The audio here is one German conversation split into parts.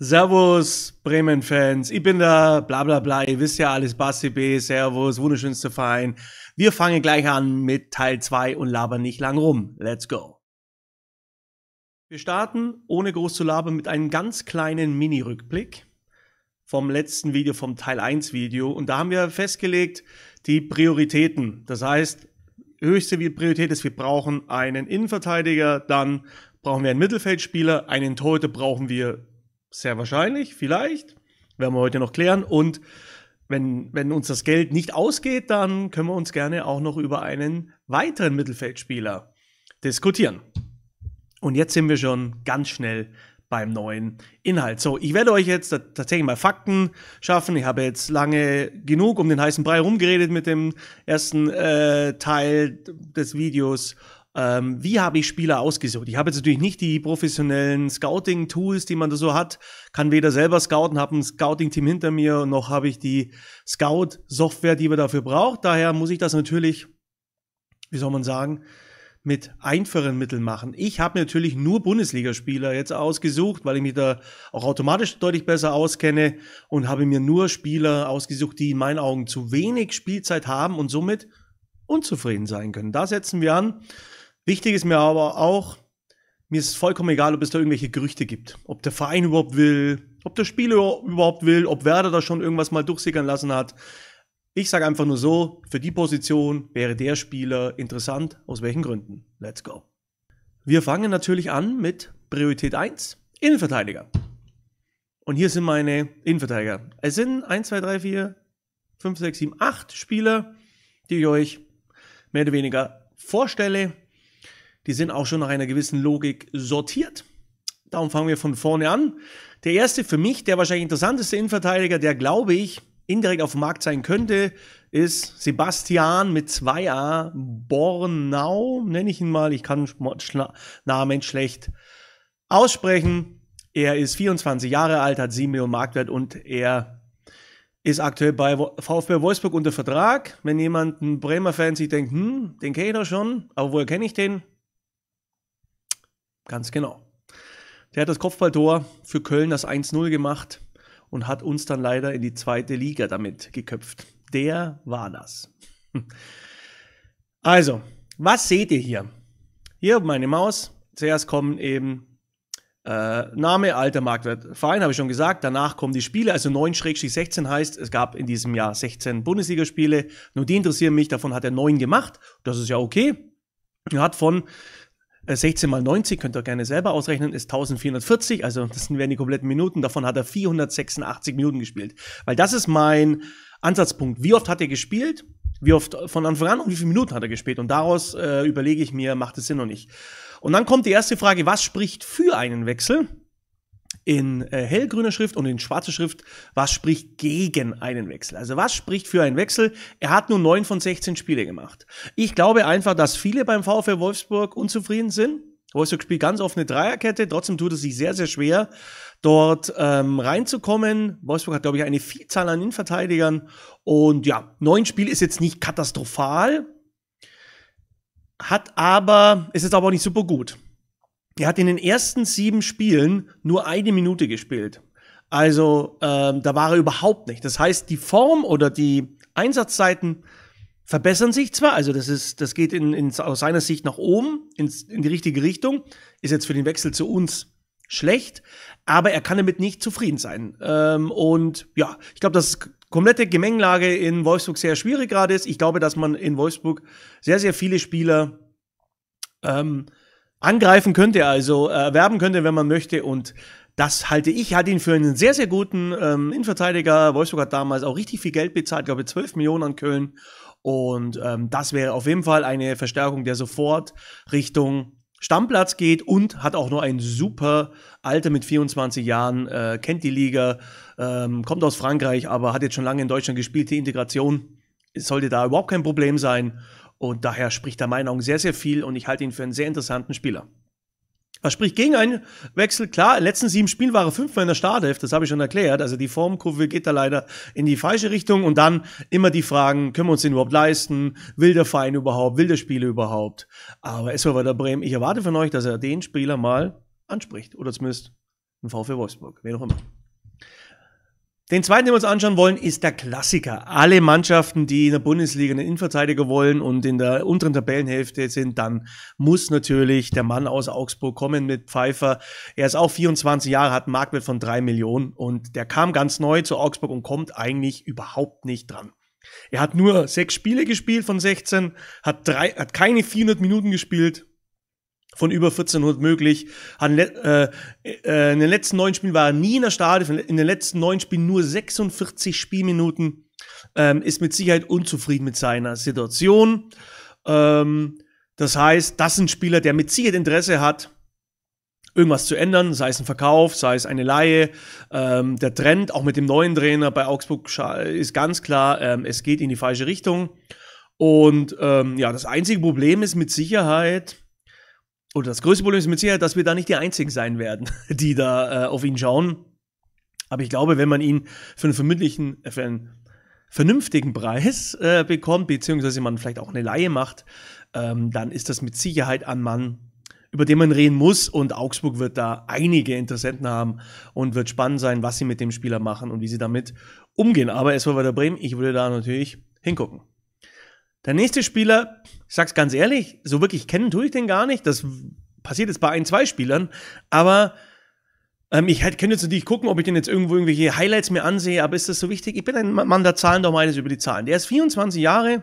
Servus, Bremen-Fans. Ich bin da, bla bla bla. Ihr wisst ja alles, Basti B. Servus, wunderschönster Verein. Wir fangen gleich an mit Teil 2 und labern nicht lang rum. Let's go. Wir starten, ohne groß zu labern, mit einem ganz kleinen Mini-Rückblick vom letzten Video, vom Teil 1 Video. Und da haben wir festgelegt, die Prioritäten. Das heißt, höchste Priorität ist, wir brauchen einen Innenverteidiger, dann brauchen wir einen Mittelfeldspieler, einen Torhüter brauchen wir sehr wahrscheinlich, vielleicht. Werden wir heute noch klären. Und wenn, wenn uns das Geld nicht ausgeht, dann können wir uns gerne auch noch über einen weiteren Mittelfeldspieler diskutieren. Und jetzt sind wir schon ganz schnell beim neuen Inhalt. So, ich werde euch jetzt tatsächlich mal Fakten schaffen. Ich habe jetzt lange genug um den heißen Brei rumgeredet mit dem ersten äh, Teil des Videos ähm, wie habe ich Spieler ausgesucht? Ich habe jetzt natürlich nicht die professionellen Scouting-Tools, die man da so hat, kann weder selber scouten, habe ein Scouting-Team hinter mir, noch habe ich die Scout-Software, die man dafür braucht. Daher muss ich das natürlich, wie soll man sagen, mit einfachen Mitteln machen. Ich habe natürlich nur Bundesligaspieler jetzt ausgesucht, weil ich mich da auch automatisch deutlich besser auskenne und habe mir nur Spieler ausgesucht, die in meinen Augen zu wenig Spielzeit haben und somit unzufrieden sein können. Da setzen wir an Wichtig ist mir aber auch, mir ist vollkommen egal, ob es da irgendwelche Gerüchte gibt. Ob der Verein überhaupt will, ob der Spieler überhaupt will, ob Werder da schon irgendwas mal durchsickern lassen hat. Ich sage einfach nur so, für die Position wäre der Spieler interessant, aus welchen Gründen. Let's go. Wir fangen natürlich an mit Priorität 1, Innenverteidiger. Und hier sind meine Innenverteidiger. Es sind 1, 2, 3, 4, 5, 6, 7, 8 Spieler, die ich euch mehr oder weniger vorstelle die sind auch schon nach einer gewissen Logik sortiert. Darum fangen wir von vorne an. Der erste für mich, der wahrscheinlich interessanteste Innenverteidiger, der glaube ich indirekt auf dem Markt sein könnte, ist Sebastian mit 2a Bornau, nenne ich ihn mal. Ich kann Namen schlecht aussprechen. Er ist 24 Jahre alt, hat 7 Millionen Marktwert und er ist aktuell bei VfB Wolfsburg unter Vertrag. Wenn jemand ein Bremer-Fan sich denkt, hm, den kenne ich doch schon, aber woher kenne ich den? Ganz genau. Der hat das Kopfballtor für Köln das 1-0 gemacht und hat uns dann leider in die zweite Liga damit geköpft. Der war das. Also, was seht ihr hier? Hier meine Maus. Zuerst kommen eben äh, Name, alter Marktwert, Verein, habe ich schon gesagt. Danach kommen die Spiele. Also 9-16 heißt, es gab in diesem Jahr 16 Bundesligaspiele. Nur die interessieren mich. Davon hat er 9 gemacht. Das ist ja okay. Er hat von 16 äh, mal 90 könnt ihr gerne selber ausrechnen, ist 1440, also das wären die kompletten Minuten, davon hat er 486 Minuten gespielt. Weil das ist mein Ansatzpunkt. Wie oft hat er gespielt? Wie oft äh, von Anfang an und wie viele Minuten hat er gespielt? Und daraus äh, überlege ich mir, macht es Sinn oder nicht. Und dann kommt die erste Frage, was spricht für einen Wechsel? in äh, hellgrüner Schrift und in schwarzer Schrift, was spricht gegen einen Wechsel. Also was spricht für einen Wechsel? Er hat nur neun von 16 Spiele gemacht. Ich glaube einfach, dass viele beim VfL Wolfsburg unzufrieden sind. Wolfsburg spielt ganz offene Dreierkette, trotzdem tut es sich sehr, sehr schwer, dort ähm, reinzukommen. Wolfsburg hat, glaube ich, eine Vielzahl an Innenverteidigern. Und ja, neun Spiel ist jetzt nicht katastrophal, hat aber, ist jetzt aber auch nicht super gut. Er hat in den ersten sieben Spielen nur eine Minute gespielt. Also ähm, da war er überhaupt nicht. Das heißt, die Form oder die Einsatzzeiten verbessern sich zwar, also das ist, das geht in, in, aus seiner Sicht nach oben, ins, in die richtige Richtung, ist jetzt für den Wechsel zu uns schlecht, aber er kann damit nicht zufrieden sein. Ähm, und ja, ich glaube, dass komplette Gemengelage in Wolfsburg sehr schwierig gerade ist. Ich glaube, dass man in Wolfsburg sehr, sehr viele Spieler ähm, Angreifen könnte, also, erwerben äh, könnte, wenn man möchte. Und das halte ich, hat ihn für einen sehr, sehr guten ähm, Innenverteidiger. Wolfsburg hat damals auch richtig viel Geld bezahlt, glaube ich, 12 Millionen an Köln. Und ähm, das wäre auf jeden Fall eine Verstärkung, der sofort Richtung Stammplatz geht und hat auch nur ein super Alter mit 24 Jahren, äh, kennt die Liga, ähm, kommt aus Frankreich, aber hat jetzt schon lange in Deutschland gespielt. Die Integration sollte da überhaupt kein Problem sein. Und daher spricht er meinen Augen sehr, sehr viel und ich halte ihn für einen sehr interessanten Spieler. Was spricht gegen einen Wechsel? Klar, in den letzten sieben Spielen war er fünfmal in der Startelf, das habe ich schon erklärt. Also die Formkurve geht da leider in die falsche Richtung. Und dann immer die Fragen, können wir uns den überhaupt leisten? Will der Verein überhaupt? Will der Spieler überhaupt? Aber es SV der Bremen, ich erwarte von euch, dass er den Spieler mal anspricht. Oder zumindest ein VfL Wolfsburg, wer auch immer. Den zweiten, den wir uns anschauen wollen, ist der Klassiker. Alle Mannschaften, die in der Bundesliga einen Innenverteidiger wollen und in der unteren Tabellenhälfte sind, dann muss natürlich der Mann aus Augsburg kommen mit Pfeiffer. Er ist auch 24 Jahre, hat einen Marktwert von drei Millionen und der kam ganz neu zu Augsburg und kommt eigentlich überhaupt nicht dran. Er hat nur sechs Spiele gespielt von 16, hat, drei, hat keine 400 Minuten gespielt von über 1400 möglich. Hat, äh, äh, in den letzten neun Spielen war er nie in der Stadion, in den letzten neun Spielen nur 46 Spielminuten. Ähm, ist mit Sicherheit unzufrieden mit seiner Situation. Ähm, das heißt, das ist ein Spieler, der mit Sicherheit Interesse hat, irgendwas zu ändern, sei es ein Verkauf, sei es eine Laie. Ähm, der Trend, auch mit dem neuen Trainer bei Augsburg, ist ganz klar, ähm, es geht in die falsche Richtung. Und ähm, ja, das einzige Problem ist mit Sicherheit, und das größte Problem ist mit Sicherheit, dass wir da nicht die Einzigen sein werden, die da äh, auf ihn schauen. Aber ich glaube, wenn man ihn für einen vermöglichen, äh, für einen vernünftigen Preis äh, bekommt, beziehungsweise man vielleicht auch eine Laie macht, ähm, dann ist das mit Sicherheit ein Mann, über den man reden muss. Und Augsburg wird da einige Interessenten haben und wird spannend sein, was sie mit dem Spieler machen und wie sie damit umgehen. Aber bei der Bremen, ich würde da natürlich hingucken. Der nächste Spieler, ich sag's ganz ehrlich, so wirklich kennen tue ich den gar nicht. Das passiert jetzt bei ein, zwei Spielern, aber ähm, ich halt, könnte jetzt natürlich gucken, ob ich den jetzt irgendwo irgendwelche Highlights mir ansehe, aber ist das so wichtig? Ich bin ein Mann der Zahlen, doch meines über die Zahlen. Der ist 24 Jahre,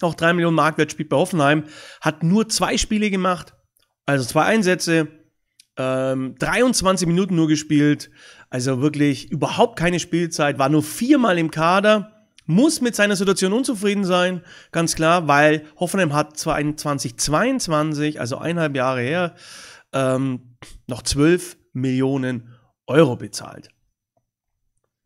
auch 3 Millionen Marktwert, spielt bei Hoffenheim, hat nur zwei Spiele gemacht, also zwei Einsätze, ähm, 23 Minuten nur gespielt, also wirklich überhaupt keine Spielzeit, war nur viermal im Kader muss mit seiner Situation unzufrieden sein, ganz klar, weil Hoffenheim hat zwar in 2022, also eineinhalb Jahre her, ähm, noch 12 Millionen Euro bezahlt.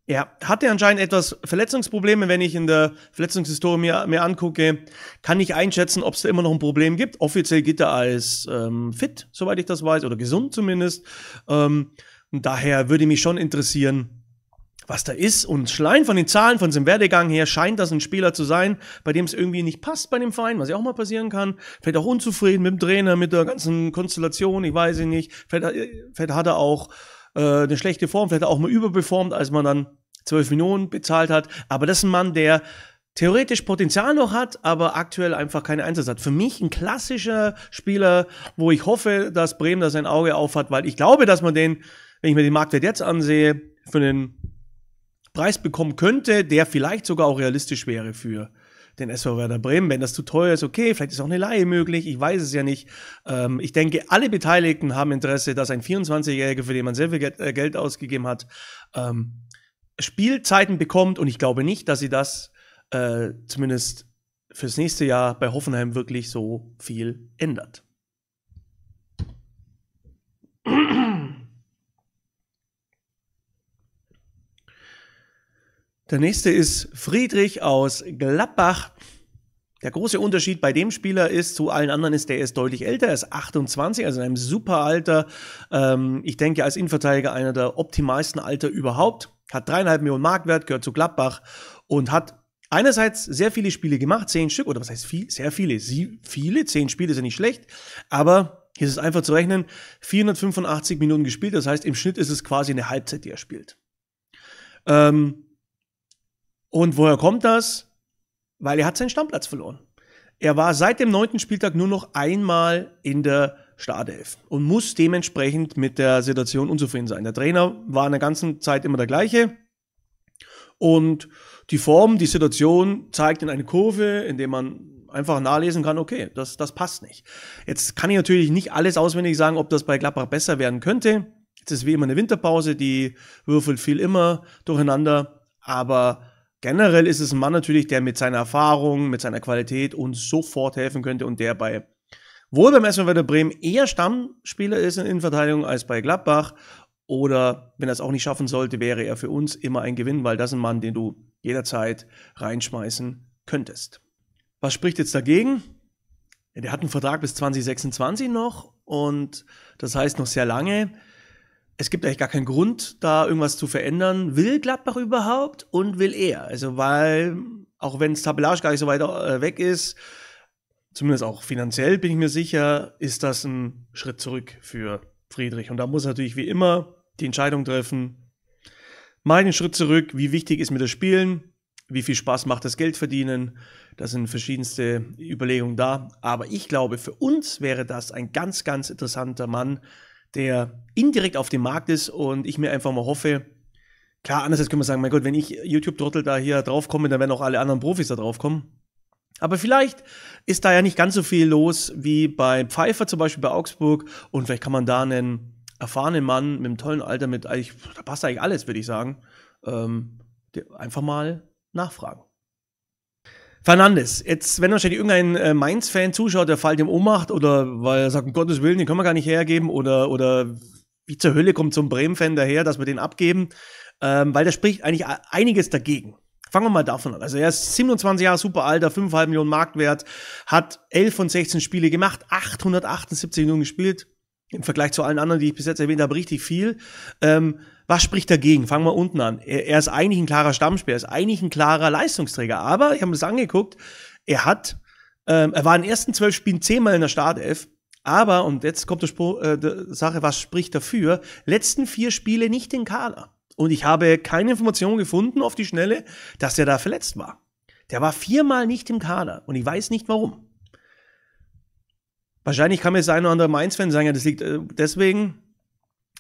Er hatte anscheinend etwas Verletzungsprobleme, wenn ich in der Verletzungshistorie mir, mir angucke. Kann ich einschätzen, ob es da immer noch ein Problem gibt. Offiziell gilt er als ähm, fit, soweit ich das weiß, oder gesund zumindest. Ähm, und daher würde mich schon interessieren, was da ist. Und Schlein von den Zahlen, von seinem Werdegang her, scheint das ein Spieler zu sein, bei dem es irgendwie nicht passt bei dem Verein, was ja auch mal passieren kann. Vielleicht auch unzufrieden mit dem Trainer, mit der ganzen Konstellation, ich weiß es nicht. Vielleicht, äh, vielleicht hat er auch äh, eine schlechte Form, vielleicht auch mal überbeformt, als man dann 12 Millionen bezahlt hat. Aber das ist ein Mann, der theoretisch Potenzial noch hat, aber aktuell einfach keinen Einsatz hat. Für mich ein klassischer Spieler, wo ich hoffe, dass Bremen da sein Auge auf hat, weil ich glaube, dass man den, wenn ich mir den Marktwert jetzt ansehe, für den Preis bekommen könnte, der vielleicht sogar auch realistisch wäre für den SV Werder Bremen. Wenn das zu teuer ist, okay, vielleicht ist auch eine Laie möglich, ich weiß es ja nicht. Ähm, ich denke, alle Beteiligten haben Interesse, dass ein 24-Jähriger, für den man sehr viel äh, Geld ausgegeben hat, ähm, Spielzeiten bekommt und ich glaube nicht, dass sie das äh, zumindest fürs nächste Jahr bei Hoffenheim wirklich so viel ändert. Der nächste ist Friedrich aus Gladbach. Der große Unterschied bei dem Spieler ist zu allen anderen ist, der ist deutlich älter, er ist 28, also in einem super Alter. Ähm, ich denke, als Innenverteidiger einer der optimalsten Alter überhaupt. Hat dreieinhalb Millionen Marktwert, gehört zu Gladbach und hat einerseits sehr viele Spiele gemacht, zehn Stück, oder was heißt viel, sehr viele, sie, viele, zehn Spiele sind nicht schlecht, aber hier ist es einfach zu rechnen, 485 Minuten gespielt, das heißt, im Schnitt ist es quasi eine Halbzeit, die er spielt. Ähm, und woher kommt das? Weil er hat seinen Stammplatz verloren. Er war seit dem neunten Spieltag nur noch einmal in der Startelf und muss dementsprechend mit der Situation unzufrieden sein. Der Trainer war in der ganzen Zeit immer der gleiche. Und die Form, die Situation zeigt in eine Kurve, in der man einfach nachlesen kann, okay, das, das passt nicht. Jetzt kann ich natürlich nicht alles auswendig sagen, ob das bei Gladbach besser werden könnte. Jetzt ist wie immer eine Winterpause, die würfelt viel immer durcheinander, aber Generell ist es ein Mann natürlich, der mit seiner Erfahrung, mit seiner Qualität uns sofort helfen könnte und der bei wohl beim SV Werder Bremen eher Stammspieler ist in Innenverteidigung als bei Gladbach. Oder wenn er es auch nicht schaffen sollte, wäre er für uns immer ein Gewinn, weil das ist ein Mann, den du jederzeit reinschmeißen könntest. Was spricht jetzt dagegen? der hat einen Vertrag bis 2026 noch und das heißt noch sehr lange es gibt eigentlich gar keinen Grund, da irgendwas zu verändern. Will Gladbach überhaupt und will er? Also, weil, auch wenn es tabellarisch gar nicht so weit äh, weg ist, zumindest auch finanziell bin ich mir sicher, ist das ein Schritt zurück für Friedrich. Und da muss natürlich wie immer die Entscheidung treffen. Meinen Schritt zurück, wie wichtig ist mir das Spielen? Wie viel Spaß macht das Geld verdienen? Da sind verschiedenste Überlegungen da. Aber ich glaube, für uns wäre das ein ganz, ganz interessanter Mann, der indirekt auf dem Markt ist und ich mir einfach mal hoffe, klar, andererseits können wir sagen, mein Gott, wenn ich YouTube-Trottel da hier draufkomme, dann werden auch alle anderen Profis da draufkommen. Aber vielleicht ist da ja nicht ganz so viel los wie bei Pfeiffer zum Beispiel bei Augsburg und vielleicht kann man da einen erfahrenen Mann mit einem tollen Alter, mit eigentlich, da passt eigentlich alles, würde ich sagen, ähm, einfach mal nachfragen. Fernandes, jetzt, wenn wahrscheinlich irgendein äh, Mainz-Fan zuschaut, der fällt ihm Ohnmacht oder weil er sagt, um Gottes Willen, den können wir gar nicht hergeben oder, oder wie zur Hölle kommt so ein Bremen-Fan daher, dass wir den abgeben, ähm, weil da spricht eigentlich einiges dagegen. Fangen wir mal davon an. Also er ist 27 Jahre super alter, 5,5 Millionen Marktwert, hat 11 von 16 Spiele gemacht, 878 Minuten gespielt, im Vergleich zu allen anderen, die ich bis jetzt erwähnt habe, richtig viel. Ähm, was spricht dagegen? Fangen wir unten an. Er, er ist eigentlich ein klarer Stammspieler, er ist eigentlich ein klarer Leistungsträger. Aber, ich habe das angeguckt, er hat, ähm, er war in den ersten zwölf Spielen zehnmal in der Startelf. Aber, und jetzt kommt die, Spruch, äh, die Sache, was spricht dafür? Letzten vier Spiele nicht den Kader. Und ich habe keine Information gefunden auf die Schnelle, dass er da verletzt war. Der war viermal nicht im Kader und ich weiß nicht warum. Wahrscheinlich kann mir jetzt ein oder andere Mainz-Fan sagen, ja, das liegt äh, deswegen,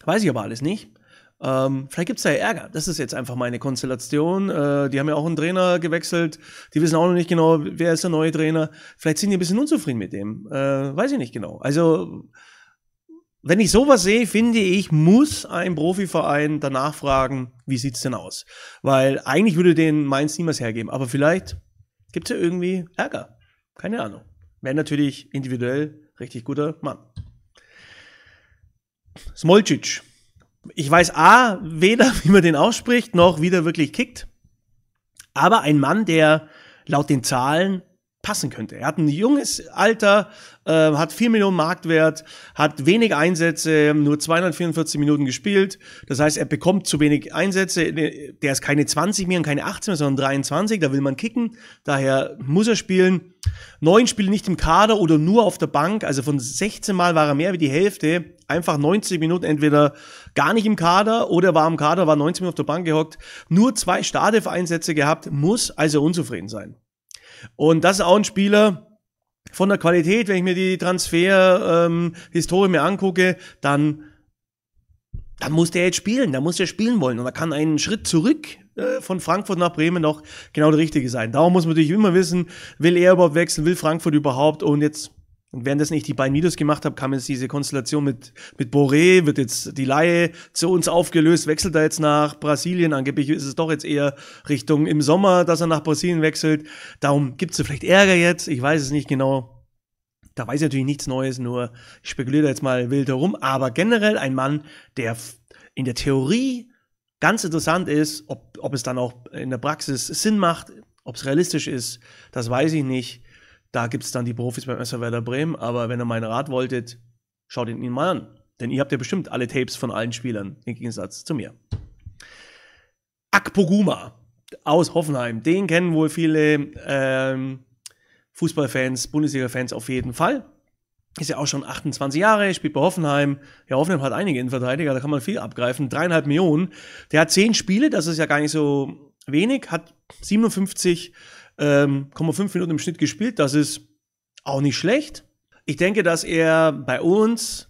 weiß ich aber alles nicht. Ähm, vielleicht gibt es da ja Ärger. Das ist jetzt einfach meine Konstellation. Äh, die haben ja auch einen Trainer gewechselt. Die wissen auch noch nicht genau, wer ist der neue Trainer. Vielleicht sind die ein bisschen unzufrieden mit dem. Äh, weiß ich nicht genau. Also, wenn ich sowas sehe, finde ich, muss ein Profiverein danach fragen, wie sieht es denn aus? Weil eigentlich würde den Mainz niemals hergeben. Aber vielleicht gibt es ja irgendwie Ärger. Keine Ahnung. Wäre natürlich individuell richtig guter Mann. Smolcic ich weiß A, weder wie man den ausspricht, noch wie der wirklich kickt. Aber ein Mann, der laut den Zahlen passen könnte. Er hat ein junges Alter, äh, hat 4 Millionen Marktwert, hat wenig Einsätze, nur 244 Minuten gespielt. Das heißt, er bekommt zu wenig Einsätze. Der ist keine 20 mehr und keine 18 mehr, sondern 23. Da will man kicken. Daher muss er spielen. Neun Spiele nicht im Kader oder nur auf der Bank. Also von 16 Mal war er mehr wie die Hälfte. Einfach 90 Minuten entweder gar nicht im Kader oder war im Kader, war 19 Minuten auf der Bank gehockt, nur zwei Startelf-Einsätze gehabt, muss also unzufrieden sein. Und das ist auch ein Spieler von der Qualität, wenn ich mir die Transfer-Historie ähm, mir angucke, dann dann muss der jetzt spielen, da muss der spielen wollen. Und da kann ein Schritt zurück äh, von Frankfurt nach Bremen noch genau der richtige sein. Darum muss man natürlich immer wissen, will er überhaupt wechseln, will Frankfurt überhaupt und jetzt und währenddessen ich die beiden Videos gemacht habe, kam jetzt diese Konstellation mit, mit Boré, wird jetzt die Laie zu uns aufgelöst, wechselt er jetzt nach Brasilien. Angeblich ist es doch jetzt eher Richtung im Sommer, dass er nach Brasilien wechselt. Darum gibt es vielleicht Ärger jetzt, ich weiß es nicht genau. Da weiß ich natürlich nichts Neues, nur ich spekuliere jetzt mal wild herum. Aber generell ein Mann, der in der Theorie ganz interessant ist, ob, ob es dann auch in der Praxis Sinn macht, ob es realistisch ist, das weiß ich nicht. Da gibt es dann die Profis beim SV Werder Bremen. Aber wenn ihr meinen Rat wolltet, schaut ihn mal an. Denn ihr habt ja bestimmt alle Tapes von allen Spielern, im Gegensatz zu mir. Akpoguma aus Hoffenheim. Den kennen wohl viele ähm, Fußballfans, Bundesliga-Fans auf jeden Fall. Ist ja auch schon 28 Jahre, spielt bei Hoffenheim. Ja, Hoffenheim hat einige Innenverteidiger, da kann man viel abgreifen. Dreieinhalb Millionen. Der hat zehn Spiele, das ist ja gar nicht so wenig, hat 57 ähm, 5 Minuten im Schnitt gespielt. Das ist auch nicht schlecht. Ich denke, dass er bei uns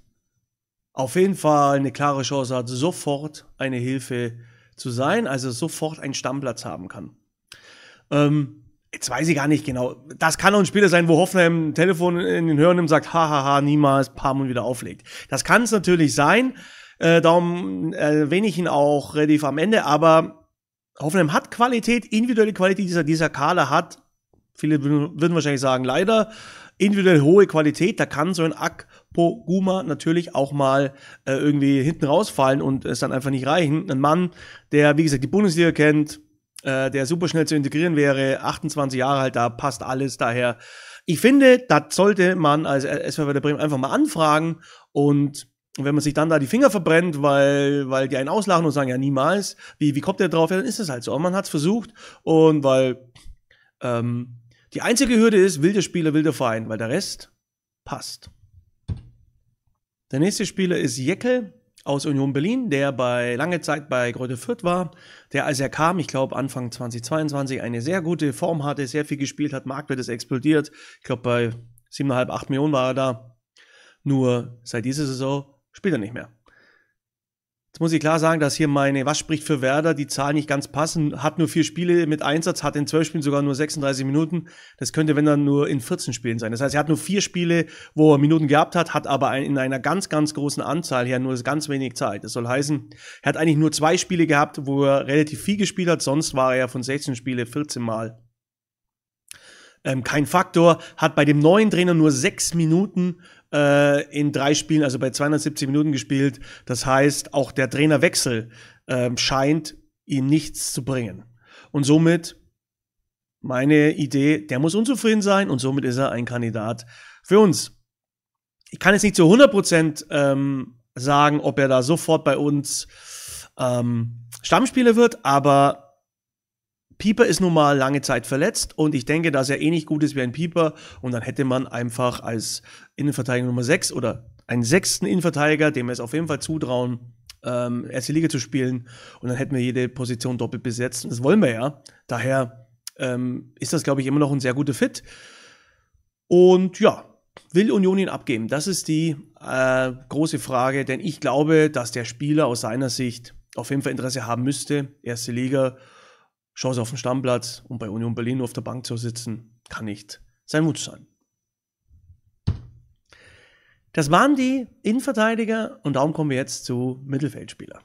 auf jeden Fall eine klare Chance hat, sofort eine Hilfe zu sein, also sofort einen Stammplatz haben kann. Ähm, jetzt weiß ich gar nicht genau. Das kann auch ein Spieler sein, wo Hoffner im Telefon in den Hörnern sagt, hahaha, niemals, pam und wieder auflegt. Das kann es natürlich sein. Äh, darum erwähne ich ihn auch relativ am Ende, aber Hoffenheim hat Qualität, individuelle Qualität. Dieser, dieser Kader hat, viele würden wahrscheinlich sagen, leider individuell hohe Qualität. Da kann so ein Akpo Guma natürlich auch mal äh, irgendwie hinten rausfallen und es dann einfach nicht reichen. Ein Mann, der, wie gesagt, die Bundesliga kennt, äh, der super schnell zu integrieren wäre, 28 Jahre alt, da passt alles. Daher, ich finde, das sollte man als SV Werder Bremen einfach mal anfragen und und wenn man sich dann da die Finger verbrennt, weil, weil die einen auslachen und sagen, ja, niemals, wie, wie kommt der drauf? Ja, dann ist es halt so. Aber man hat's versucht. Und weil ähm, die einzige Hürde ist, will der Spieler, will der Verein, weil der Rest passt. Der nächste Spieler ist Jeckel aus Union Berlin, der bei lange Zeit bei Greuther Fürth war, der als er kam, ich glaube Anfang 2022, eine sehr gute Form hatte, sehr viel gespielt hat, Marktwert ist explodiert. Ich glaube bei 7,5, 8 Millionen war er da. Nur seit dieser Saison Spielt er nicht mehr. Jetzt muss ich klar sagen, dass hier meine, was spricht für Werder, die Zahlen nicht ganz passen. Hat nur vier Spiele mit Einsatz, hat in zwölf Spielen sogar nur 36 Minuten. Das könnte, wenn dann, nur in 14 Spielen sein. Das heißt, er hat nur vier Spiele, wo er Minuten gehabt hat, hat aber in einer ganz, ganz großen Anzahl her nur ganz wenig Zeit. Das soll heißen, er hat eigentlich nur zwei Spiele gehabt, wo er relativ viel gespielt hat. Sonst war er ja von 16 Spiele 14 Mal ähm, kein Faktor, hat bei dem neuen Trainer nur sechs Minuten äh, in drei Spielen, also bei 270 Minuten gespielt. Das heißt, auch der Trainerwechsel äh, scheint ihm nichts zu bringen. Und somit meine Idee, der muss unzufrieden sein und somit ist er ein Kandidat für uns. Ich kann jetzt nicht zu 100 Prozent ähm, sagen, ob er da sofort bei uns ähm, Stammspieler wird, aber Pieper ist nun mal lange Zeit verletzt und ich denke, dass er eh gut ist wie ein Pieper und dann hätte man einfach als Innenverteidiger Nummer 6 oder einen sechsten Innenverteidiger, dem wir es auf jeden Fall zutrauen, ähm, erste Liga zu spielen und dann hätten wir jede Position doppelt besetzt und das wollen wir ja. Daher ähm, ist das, glaube ich, immer noch ein sehr guter Fit. Und ja, will Union ihn abgeben? Das ist die äh, große Frage, denn ich glaube, dass der Spieler aus seiner Sicht auf jeden Fall Interesse haben müsste, erste Liga Chance auf den Stammplatz und bei Union Berlin auf der Bank zu sitzen, kann nicht sein Wunsch sein. Das waren die Innenverteidiger und darum kommen wir jetzt zu Mittelfeldspielern.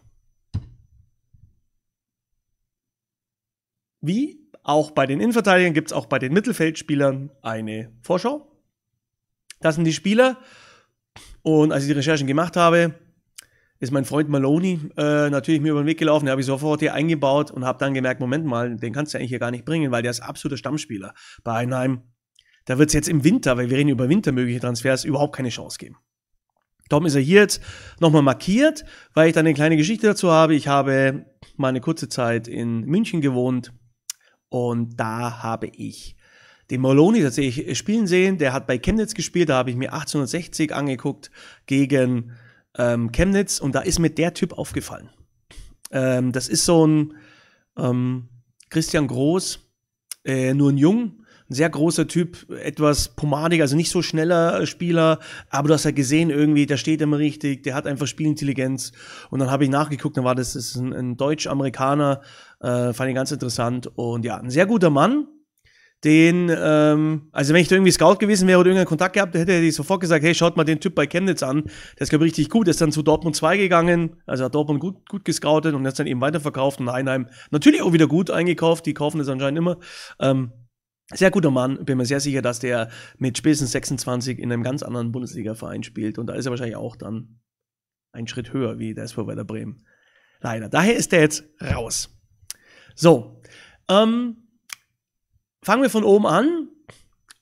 Wie auch bei den Innenverteidigern gibt es auch bei den Mittelfeldspielern eine Vorschau. Das sind die Spieler und als ich die Recherchen gemacht habe, ist mein Freund Maloney äh, natürlich mir über den Weg gelaufen, den habe ich sofort hier eingebaut und habe dann gemerkt, Moment mal, den kannst du eigentlich hier gar nicht bringen, weil der ist absoluter Stammspieler bei Einheim. Da wird es jetzt im Winter, weil wir reden über wintermögliche Transfers, überhaupt keine Chance geben. Darum ist er hier jetzt nochmal markiert, weil ich dann eine kleine Geschichte dazu habe. Ich habe mal eine kurze Zeit in München gewohnt und da habe ich den Maloney tatsächlich spielen sehen. Der hat bei Chemnitz gespielt, da habe ich mir 1860 angeguckt gegen ähm, Chemnitz und da ist mir der Typ aufgefallen. Ähm, das ist so ein ähm, Christian Groß, äh, nur ein Jung, ein sehr großer Typ, etwas pomadig, also nicht so schneller äh, Spieler, aber du hast ja gesehen, irgendwie, der steht immer richtig, der hat einfach Spielintelligenz. Und dann habe ich nachgeguckt, dann war das, das ist ein, ein Deutsch-Amerikaner, äh, fand ich ganz interessant. Und ja, ein sehr guter Mann, den, ähm, also wenn ich da irgendwie Scout gewesen wäre oder irgendeinen Kontakt gehabt hätte, hätte ich sofort gesagt, hey, schaut mal den Typ bei Chemnitz an, der ist, glaube ich, richtig gut, der ist dann zu Dortmund 2 gegangen, also hat Dortmund gut, gut gescoutet und hat dann eben weiterverkauft und Einheim natürlich auch wieder gut eingekauft, die kaufen das anscheinend immer. Ähm, sehr guter Mann, bin mir sehr sicher, dass der mit spätestens 26 in einem ganz anderen Bundesliga-Verein spielt und da ist er wahrscheinlich auch dann einen Schritt höher wie der SV Werder Bremen. Leider. Daher ist der jetzt raus. So, ähm, fangen wir von oben an.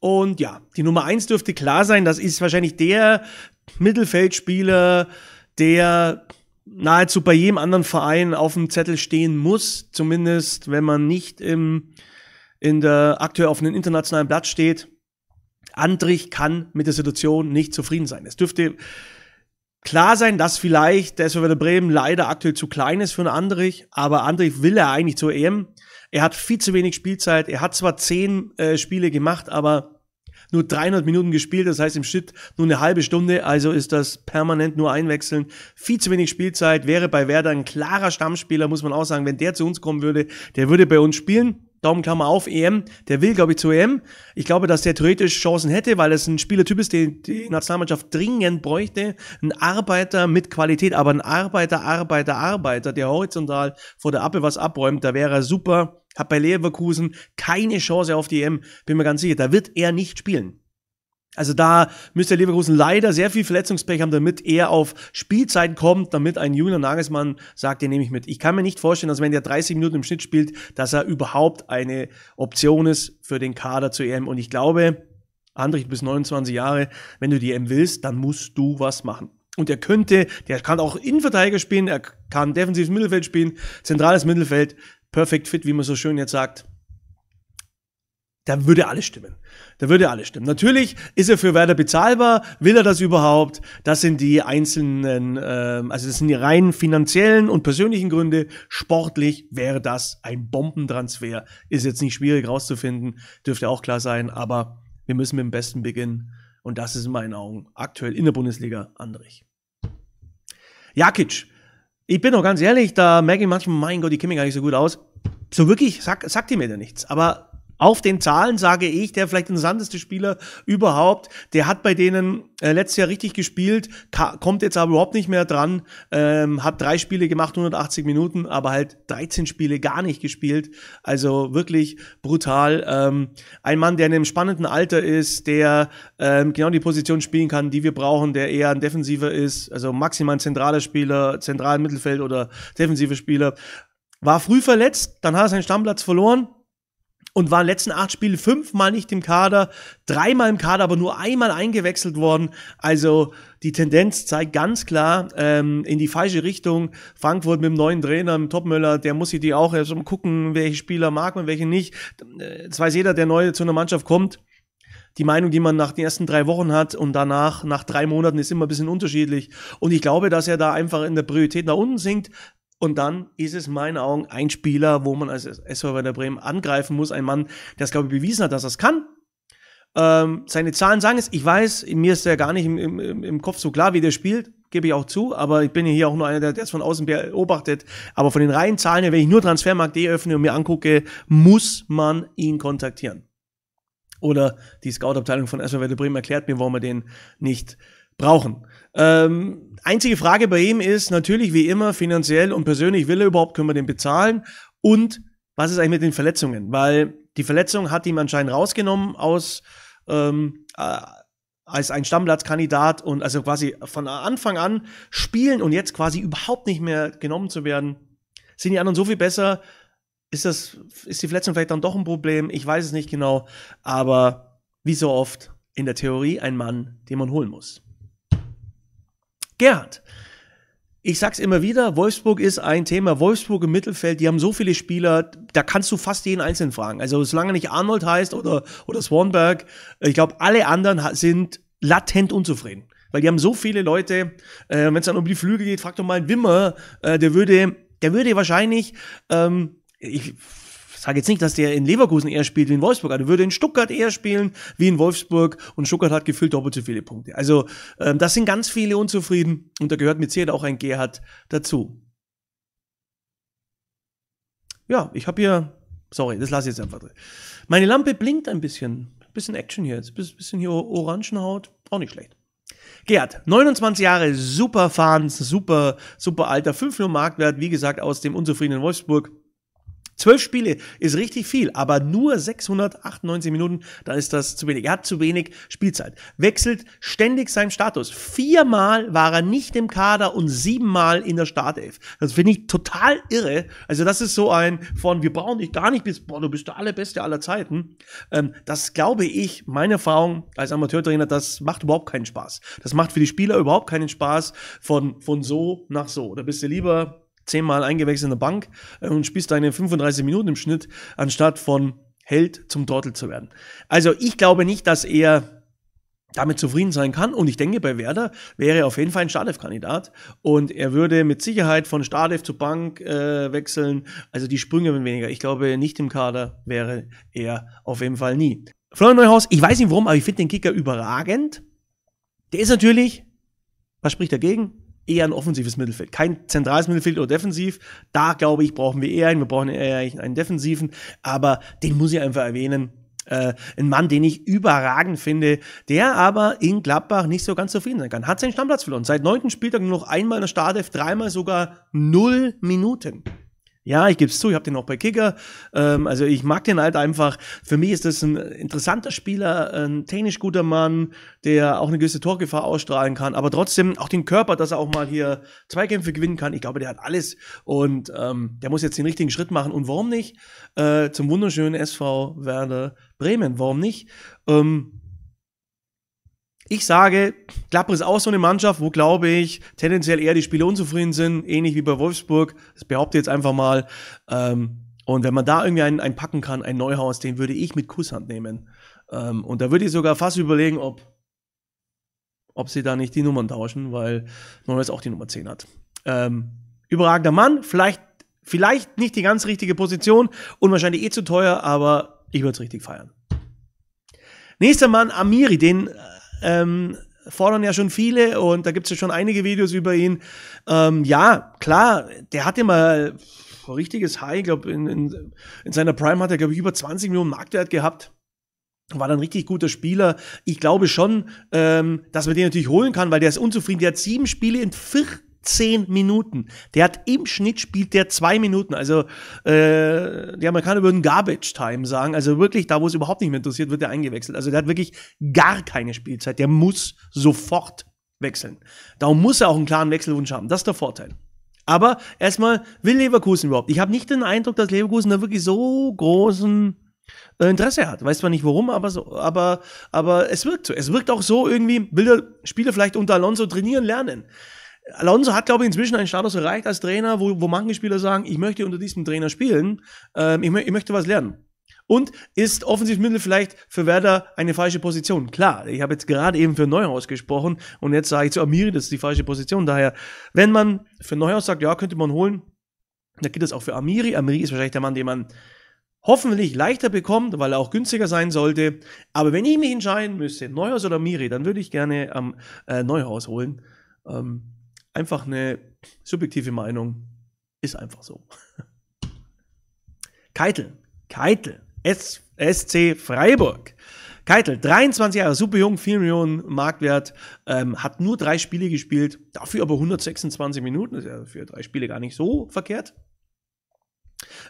Und ja, die Nummer 1 dürfte klar sein. Das ist wahrscheinlich der Mittelfeldspieler, der nahezu bei jedem anderen Verein auf dem Zettel stehen muss. Zumindest, wenn man nicht im, in der aktuell auf einem internationalen Platz steht. Andrich kann mit der Situation nicht zufrieden sein. Es dürfte klar sein, dass vielleicht der SV Bremen leider aktuell zu klein ist für einen Andrich, aber Andrich will er eigentlich zur EM. Er hat viel zu wenig Spielzeit. Er hat zwar zehn äh, Spiele gemacht, aber nur 300 Minuten gespielt, das heißt im Schnitt nur eine halbe Stunde, also ist das permanent nur einwechseln. Viel zu wenig Spielzeit, wäre bei Werder ein klarer Stammspieler, muss man auch sagen. Wenn der zu uns kommen würde, der würde bei uns spielen. Daumenklammer auf, EM. Der will, glaube ich, zu EM. Ich glaube, dass der theoretisch Chancen hätte, weil es ein Spielertyp ist, den die Nationalmannschaft dringend bräuchte. Ein Arbeiter mit Qualität, aber ein Arbeiter, Arbeiter, Arbeiter, der horizontal vor der Appel was abräumt, da wäre er super hat bei Leverkusen keine Chance auf die EM, bin mir ganz sicher. Da wird er nicht spielen. Also da müsste Leverkusen leider sehr viel Verletzungspech haben, damit er auf Spielzeit kommt, damit ein Julian Nagelsmann sagt, den nehme ich mit. Ich kann mir nicht vorstellen, dass wenn der 30 Minuten im Schnitt spielt, dass er überhaupt eine Option ist für den Kader zur EM. Und ich glaube, Andrich, bis 29 Jahre, wenn du die EM willst, dann musst du was machen. Und er könnte, der kann auch Innenverteidiger spielen, er kann defensives Mittelfeld spielen, zentrales Mittelfeld. Perfect Fit, wie man so schön jetzt sagt, da würde alles stimmen. Da würde alles stimmen. Natürlich ist er für Werder bezahlbar. Will er das überhaupt? Das sind die einzelnen, ähm, also das sind die rein finanziellen und persönlichen Gründe. Sportlich wäre das ein Bombentransfer. Ist jetzt nicht schwierig rauszufinden, dürfte auch klar sein. Aber wir müssen mit dem Besten beginnen. Und das ist in meinen Augen aktuell in der Bundesliga Andrich. Jakic ich bin auch ganz ehrlich, da merke ich manchmal, mein Gott, die kenne mich gar nicht so gut aus. So wirklich, sag, sagt ihr mir da nichts. Aber auf den Zahlen sage ich, der vielleicht interessanteste Spieler überhaupt, der hat bei denen äh, letztes Jahr richtig gespielt, kommt jetzt aber überhaupt nicht mehr dran, ähm, hat drei Spiele gemacht, 180 Minuten, aber halt 13 Spiele gar nicht gespielt. Also wirklich brutal. Ähm, ein Mann, der in einem spannenden Alter ist, der ähm, genau die Position spielen kann, die wir brauchen, der eher ein Defensiver ist, also maximal ein zentraler Spieler, zentralen Mittelfeld oder defensive Spieler. War früh verletzt, dann hat er seinen Stammplatz verloren, und war in den letzten acht Spielen fünfmal nicht im Kader, dreimal im Kader, aber nur einmal eingewechselt worden. Also die Tendenz zeigt ganz klar ähm, in die falsche Richtung. Frankfurt mit dem neuen Trainer, dem Topmöller, der muss sich die auch erst mal gucken, welche Spieler mag man, welche nicht. Das äh, weiß jeder, der neu zu einer Mannschaft kommt. Die Meinung, die man nach den ersten drei Wochen hat und danach, nach drei Monaten, ist immer ein bisschen unterschiedlich. Und ich glaube, dass er da einfach in der Priorität nach unten sinkt, und dann ist es in meinen Augen ein Spieler, wo man als SV Werder Bremen angreifen muss. Ein Mann, der es, glaube ich, bewiesen hat, dass er es kann. Ähm, seine Zahlen sagen es. Ich weiß, mir ist ja gar nicht im, im, im Kopf so klar, wie der spielt. Gebe ich auch zu. Aber ich bin ja hier auch nur einer, der das von außen beobachtet. Aber von den reinen Zahlen her, wenn ich nur Transfermarkt D öffne und mir angucke, muss man ihn kontaktieren. Oder die Scout-Abteilung von SV Werder Bremen erklärt mir, warum er den nicht brauchen. Ähm, einzige Frage bei ihm ist natürlich wie immer finanziell und persönlich will er überhaupt, können wir den bezahlen und was ist eigentlich mit den Verletzungen? Weil die Verletzung hat ihm anscheinend rausgenommen aus ähm, äh, als ein Stammplatzkandidat und also quasi von Anfang an spielen und jetzt quasi überhaupt nicht mehr genommen zu werden. Sind die anderen so viel besser? Ist das, ist die Verletzung vielleicht dann doch ein Problem? Ich weiß es nicht genau, aber wie so oft in der Theorie ein Mann, den man holen muss. Gerd, ich sag's immer wieder, Wolfsburg ist ein Thema. Wolfsburg im Mittelfeld, die haben so viele Spieler, da kannst du fast jeden einzeln fragen. Also solange nicht Arnold heißt oder, oder Swanberg, ich glaube, alle anderen sind latent unzufrieden. Weil die haben so viele Leute, äh, wenn es dann um die Flüge geht, frag doch mal einen Wimmer, äh, der würde, der würde wahrscheinlich, ähm, ich sage jetzt nicht, dass der in Leverkusen eher spielt wie in Wolfsburg, aber also würde in Stuttgart eher spielen wie in Wolfsburg und Stuttgart hat gefühlt doppelt so viele Punkte. Also ähm, das sind ganz viele unzufrieden und da gehört mit Sicherheit auch ein Gerhard dazu. Ja, ich habe hier, sorry, das lasse ich jetzt einfach drin. Meine Lampe blinkt ein bisschen, bisschen Action hier jetzt, bisschen hier Orangenhaut, auch nicht schlecht. Gerd, 29 Jahre, super Fans, super, super alter, 5 Millionen Marktwert, wie gesagt, aus dem unzufriedenen Wolfsburg. Zwölf Spiele ist richtig viel, aber nur 698 Minuten, dann ist das zu wenig. Er hat zu wenig Spielzeit. Wechselt ständig seinen Status. Viermal war er nicht im Kader und siebenmal in der Startelf. Das finde ich total irre. Also das ist so ein von, wir brauchen dich gar nicht bis, boah, du bist der allerbeste aller Zeiten. Ähm, das glaube ich, meine Erfahrung als Amateurtrainer, das macht überhaupt keinen Spaß. Das macht für die Spieler überhaupt keinen Spaß von, von so nach so. Da bist du lieber zehnmal eingewechselte Bank äh, und spielst deine 35 Minuten im Schnitt, anstatt von Held zum Tortel zu werden. Also ich glaube nicht, dass er damit zufrieden sein kann. Und ich denke, bei Werder wäre er auf jeden Fall ein stadef kandidat Und er würde mit Sicherheit von Stadef zu Bank äh, wechseln. Also die Sprünge werden weniger. Ich glaube, nicht im Kader wäre er auf jeden Fall nie. Florian Neuhaus, ich weiß nicht warum, aber ich finde den Kicker überragend. Der ist natürlich, was spricht dagegen? eher ein offensives Mittelfeld. Kein zentrales Mittelfeld oder defensiv. Da glaube ich, brauchen wir eher einen. Wir brauchen eher einen defensiven. Aber den muss ich einfach erwähnen. Äh, ein Mann, den ich überragend finde, der aber in Gladbach nicht so ganz zufrieden sein kann. Hat seinen Stammplatz verloren. Seit neunten Spieltag nur noch einmal in der Startelf, dreimal sogar null Minuten. Ja, ich gebe es zu, ich habe den auch bei Kicker. Ähm, also ich mag den halt einfach. Für mich ist das ein interessanter Spieler, ein technisch guter Mann, der auch eine gewisse Torgefahr ausstrahlen kann, aber trotzdem auch den Körper, dass er auch mal hier Zweikämpfe gewinnen kann. Ich glaube, der hat alles und ähm, der muss jetzt den richtigen Schritt machen. Und warum nicht? Äh, zum wunderschönen SV Werder Bremen, warum nicht? Ähm, ich sage, Klapper ist auch so eine Mannschaft, wo, glaube ich, tendenziell eher die Spieler unzufrieden sind, ähnlich wie bei Wolfsburg. Das behaupte ich jetzt einfach mal. Ähm, und wenn man da irgendwie einen, einen packen kann, ein Neuhaus, den würde ich mit Kusshand nehmen. Ähm, und da würde ich sogar fast überlegen, ob, ob sie da nicht die Nummern tauschen, weil Neuhaus auch die Nummer 10 hat. Ähm, überragender Mann, vielleicht, vielleicht nicht die ganz richtige Position und wahrscheinlich eh zu teuer, aber ich würde es richtig feiern. Nächster Mann, Amiri, den äh, ähm, fordern ja schon viele und da gibt es ja schon einige Videos über ihn. Ähm, ja, klar, der hatte mal richtiges High, ich glaube, in, in, in seiner Prime hat er, glaube ich, über 20 Millionen Marktwert gehabt war dann richtig guter Spieler. Ich glaube schon, ähm, dass man den natürlich holen kann, weil der ist unzufrieden. Der hat sieben Spiele in, vier, zehn Minuten. Der hat im Schnitt spielt der zwei Minuten. Also äh, die Amerikaner würden Garbage Time sagen. Also wirklich da, wo es überhaupt nicht mehr interessiert, wird er eingewechselt. Also der hat wirklich gar keine Spielzeit. Der muss sofort wechseln. Darum muss er auch einen klaren Wechselwunsch haben. Das ist der Vorteil. Aber erstmal will Leverkusen überhaupt. Ich habe nicht den Eindruck, dass Leverkusen da wirklich so großen äh, Interesse hat. Weiß zwar nicht warum, aber so, aber, aber es wirkt so. Es wirkt auch so irgendwie, will der Spieler vielleicht unter Alonso trainieren lernen. Alonso hat, glaube ich, inzwischen einen Status erreicht als Trainer, wo, wo manche Spieler sagen, ich möchte unter diesem Trainer spielen, ähm, ich, ich möchte was lernen. Und ist Offensivmittel vielleicht für Werder eine falsche Position? Klar, ich habe jetzt gerade eben für Neuhaus gesprochen und jetzt sage ich zu Amiri, das ist die falsche Position. Daher, wenn man für Neuhaus sagt, ja, könnte man holen, dann geht das auch für Amiri. Amiri ist wahrscheinlich der Mann, den man hoffentlich leichter bekommt, weil er auch günstiger sein sollte. Aber wenn ich mich entscheiden müsste, Neuhaus oder Amiri, dann würde ich gerne ähm, äh, Neuhaus holen. Ähm, einfach eine subjektive Meinung. Ist einfach so. Keitel, Keitel, S SC Freiburg. Keitel, 23 Jahre, super jung, 4 Millionen Marktwert, ähm, hat nur drei Spiele gespielt, dafür aber 126 Minuten, ist ja für drei Spiele gar nicht so verkehrt.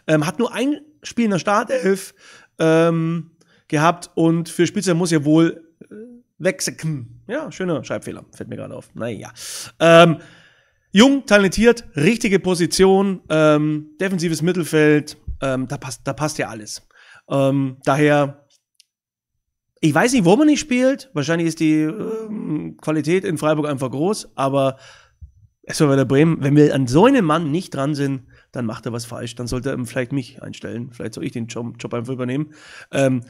Ähm, hat nur ein Spiel in der Startelf ähm, gehabt und für Spitzer muss er wohl Wechseln. Ja, schöner Schreibfehler. Fällt mir gerade auf. Naja. Ähm, jung, talentiert, richtige Position, ähm, defensives Mittelfeld. Ähm, da, passt, da passt ja alles. Ähm, daher, ich weiß nicht, wo man nicht spielt. Wahrscheinlich ist die ähm, Qualität in Freiburg einfach groß, aber es war bei der Bremen, wenn wir an so einem Mann nicht dran sind, dann macht er was falsch. Dann sollte er vielleicht mich einstellen. Vielleicht soll ich den Job, Job einfach übernehmen. Ähm,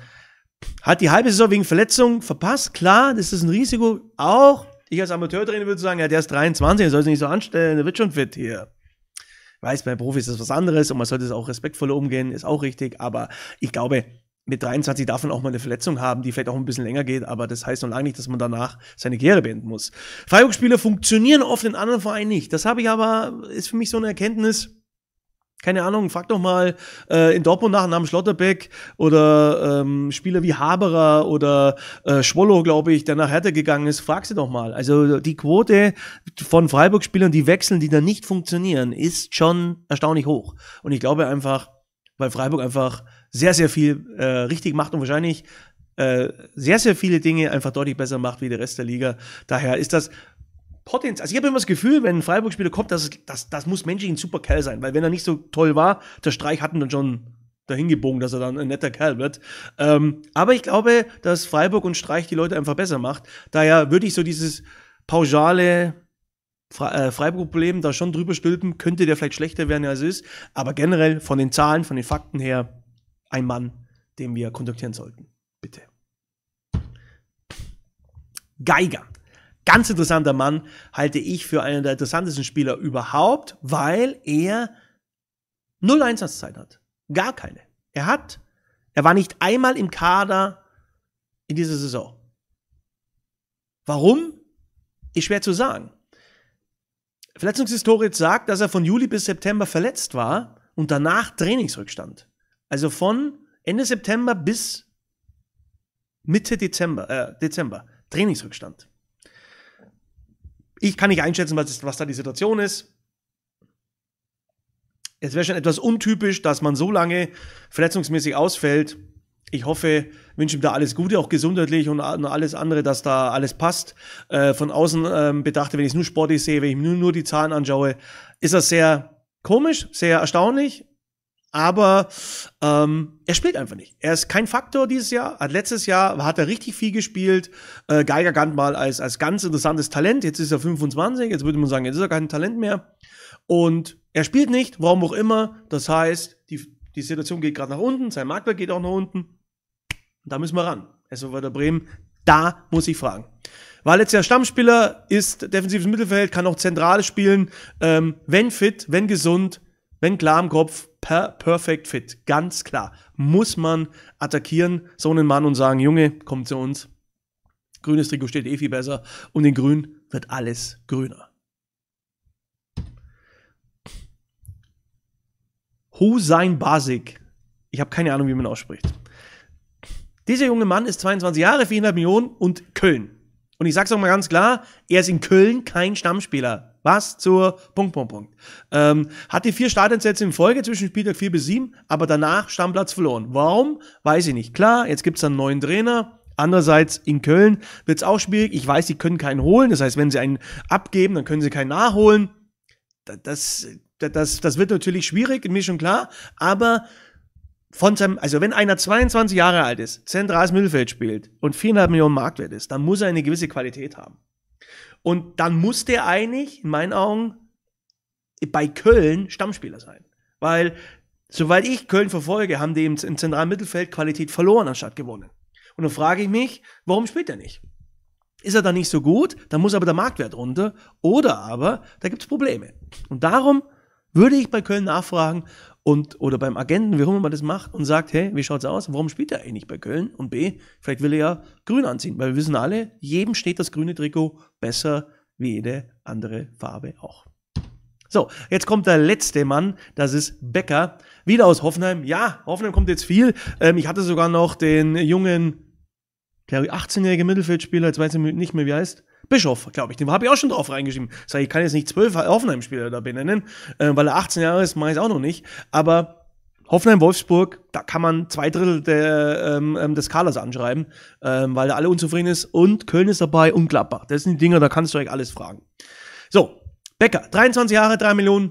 hat die halbe Saison wegen Verletzung verpasst, klar, das ist ein Risiko. Auch ich als Amateurtrainer würde sagen, ja, der ist 23, der soll sich nicht so anstellen, der wird schon fit hier. Ich Weiß, bei Profis ist das was anderes und man sollte es auch respektvoller umgehen, ist auch richtig, aber ich glaube, mit 23 darf man auch mal eine Verletzung haben, die vielleicht auch ein bisschen länger geht, aber das heißt noch lange nicht, dass man danach seine Karriere beenden muss. Freiburg-Spieler funktionieren oft in anderen Vereinen nicht. Das habe ich aber, ist für mich so eine Erkenntnis, keine Ahnung, frag doch mal äh, in Dortmund nach Namen Schlotterbeck oder ähm, Spieler wie Haberer oder äh, Schwollo, glaube ich, der nach Hertha gegangen ist, frag sie doch mal. Also die Quote von Freiburg-Spielern, die wechseln, die dann nicht funktionieren, ist schon erstaunlich hoch. Und ich glaube einfach, weil Freiburg einfach sehr, sehr viel äh, richtig macht und wahrscheinlich äh, sehr, sehr viele Dinge einfach deutlich besser macht wie der Rest der Liga. Daher ist das Potenzial. Also ich habe immer das Gefühl, wenn ein Freiburg-Spieler kommt, dass, dass, das muss menschlich ein super Kerl sein, weil wenn er nicht so toll war, der Streich hat ihn dann schon dahin gebogen, dass er dann ein netter Kerl wird. Ähm, aber ich glaube, dass Freiburg und Streich die Leute einfach besser macht. Daher würde ich so dieses pauschale Fre äh, Freiburg-Problem da schon drüber stülpen. Könnte der vielleicht schlechter werden, als es ist. Aber generell von den Zahlen, von den Fakten her, ein Mann, den wir kontaktieren sollten. Bitte. Geiger ganz interessanter Mann, halte ich für einen der interessantesten Spieler überhaupt, weil er null Einsatzzeit hat. Gar keine. Er hat, er war nicht einmal im Kader in dieser Saison. Warum? Ist schwer zu sagen. Verletzungshistorie sagt, dass er von Juli bis September verletzt war und danach Trainingsrückstand. Also von Ende September bis Mitte Dezember, äh, Dezember Trainingsrückstand ich kann nicht einschätzen, was, was da die Situation ist. Es wäre schon etwas untypisch, dass man so lange verletzungsmäßig ausfällt. Ich hoffe, wünsche ihm da alles Gute, auch gesundheitlich und alles andere, dass da alles passt. Äh, von außen ähm, betrachte, wenn ich es nur sportlich sehe, wenn ich nur, nur die Zahlen anschaue, ist das sehr komisch, sehr erstaunlich. Aber ähm, er spielt einfach nicht. Er ist kein Faktor dieses Jahr. Hat letztes Jahr hat er richtig viel gespielt. Äh, Geiger galt mal als, als ganz interessantes Talent. Jetzt ist er 25. Jetzt würde man sagen, jetzt ist er kein Talent mehr. Und er spielt nicht, warum auch immer. Das heißt, die, die Situation geht gerade nach unten. Sein Makler geht auch nach unten. Da müssen wir ran. SV also der Bremen, da muss ich fragen. Weil jetzt der Stammspieler, ist defensives Mittelfeld, kann auch zentral spielen. Ähm, wenn fit, wenn gesund, wenn klar im Kopf, per Perfect Fit. Ganz klar. Muss man attackieren, so einen Mann und sagen, Junge, komm zu uns. Grünes Trikot steht eh viel besser und in grün wird alles grüner. Hussein Basik. Ich habe keine Ahnung, wie man ausspricht. Dieser junge Mann ist 22 Jahre, 400 Millionen und Köln. Und ich sag's auch mal ganz klar, er ist in Köln kein Stammspieler. Was zur Punkt, Punkt, Punkt. Ähm, hatte vier Starteinsätze in Folge zwischen Spieltag 4 bis 7, aber danach Stammplatz verloren. Warum? Weiß ich nicht. Klar, jetzt gibt's einen neuen Trainer. Andererseits in Köln wird's auch schwierig. Ich weiß, sie können keinen holen. Das heißt, wenn sie einen abgeben, dann können sie keinen nachholen. Das, das, das, das wird natürlich schwierig, mir schon klar. Aber von seinem, also wenn einer 22 Jahre alt ist, zentrales Mittelfeld spielt und 4,5 Millionen Marktwert ist, dann muss er eine gewisse Qualität haben. Und dann muss der eigentlich, in meinen Augen, bei Köln Stammspieler sein. Weil, soweit ich Köln verfolge, haben die im, im zentralen Mittelfeld Qualität verloren anstatt gewonnen. Und dann frage ich mich, warum spielt er nicht? Ist er da nicht so gut? Dann muss aber der Marktwert runter. Oder aber, da gibt es Probleme. Und darum würde ich bei Köln nachfragen, und oder beim Agenten, wie auch immer man das macht, und sagt, hey, wie schaut's aus? Warum spielt er eigentlich bei Köln? Und B, vielleicht will er ja grün anziehen, weil wir wissen alle, jedem steht das grüne Trikot besser wie jede andere Farbe auch. So, jetzt kommt der letzte Mann, das ist Becker, wieder aus Hoffenheim. Ja, Hoffenheim kommt jetzt viel. Ähm, ich hatte sogar noch den jungen, glaube ich, 18-jährigen Mittelfeldspieler, jetzt weiß ich nicht mehr, wie er heißt, Bischof, glaube ich. Den habe ich auch schon drauf reingeschrieben. Das heißt, ich kann jetzt nicht zwölf Hoffenheim-Spieler da benennen, äh, weil er 18 Jahre ist, mache ich auch noch nicht. Aber Hoffenheim-Wolfsburg, da kann man zwei Drittel der, ähm, ähm des Kalas anschreiben, ähm, weil da alle unzufrieden ist. Und Köln ist dabei und Gladbach. Das sind die Dinger, da kannst du eigentlich alles fragen. So, Becker, 23 Jahre, 3 Millionen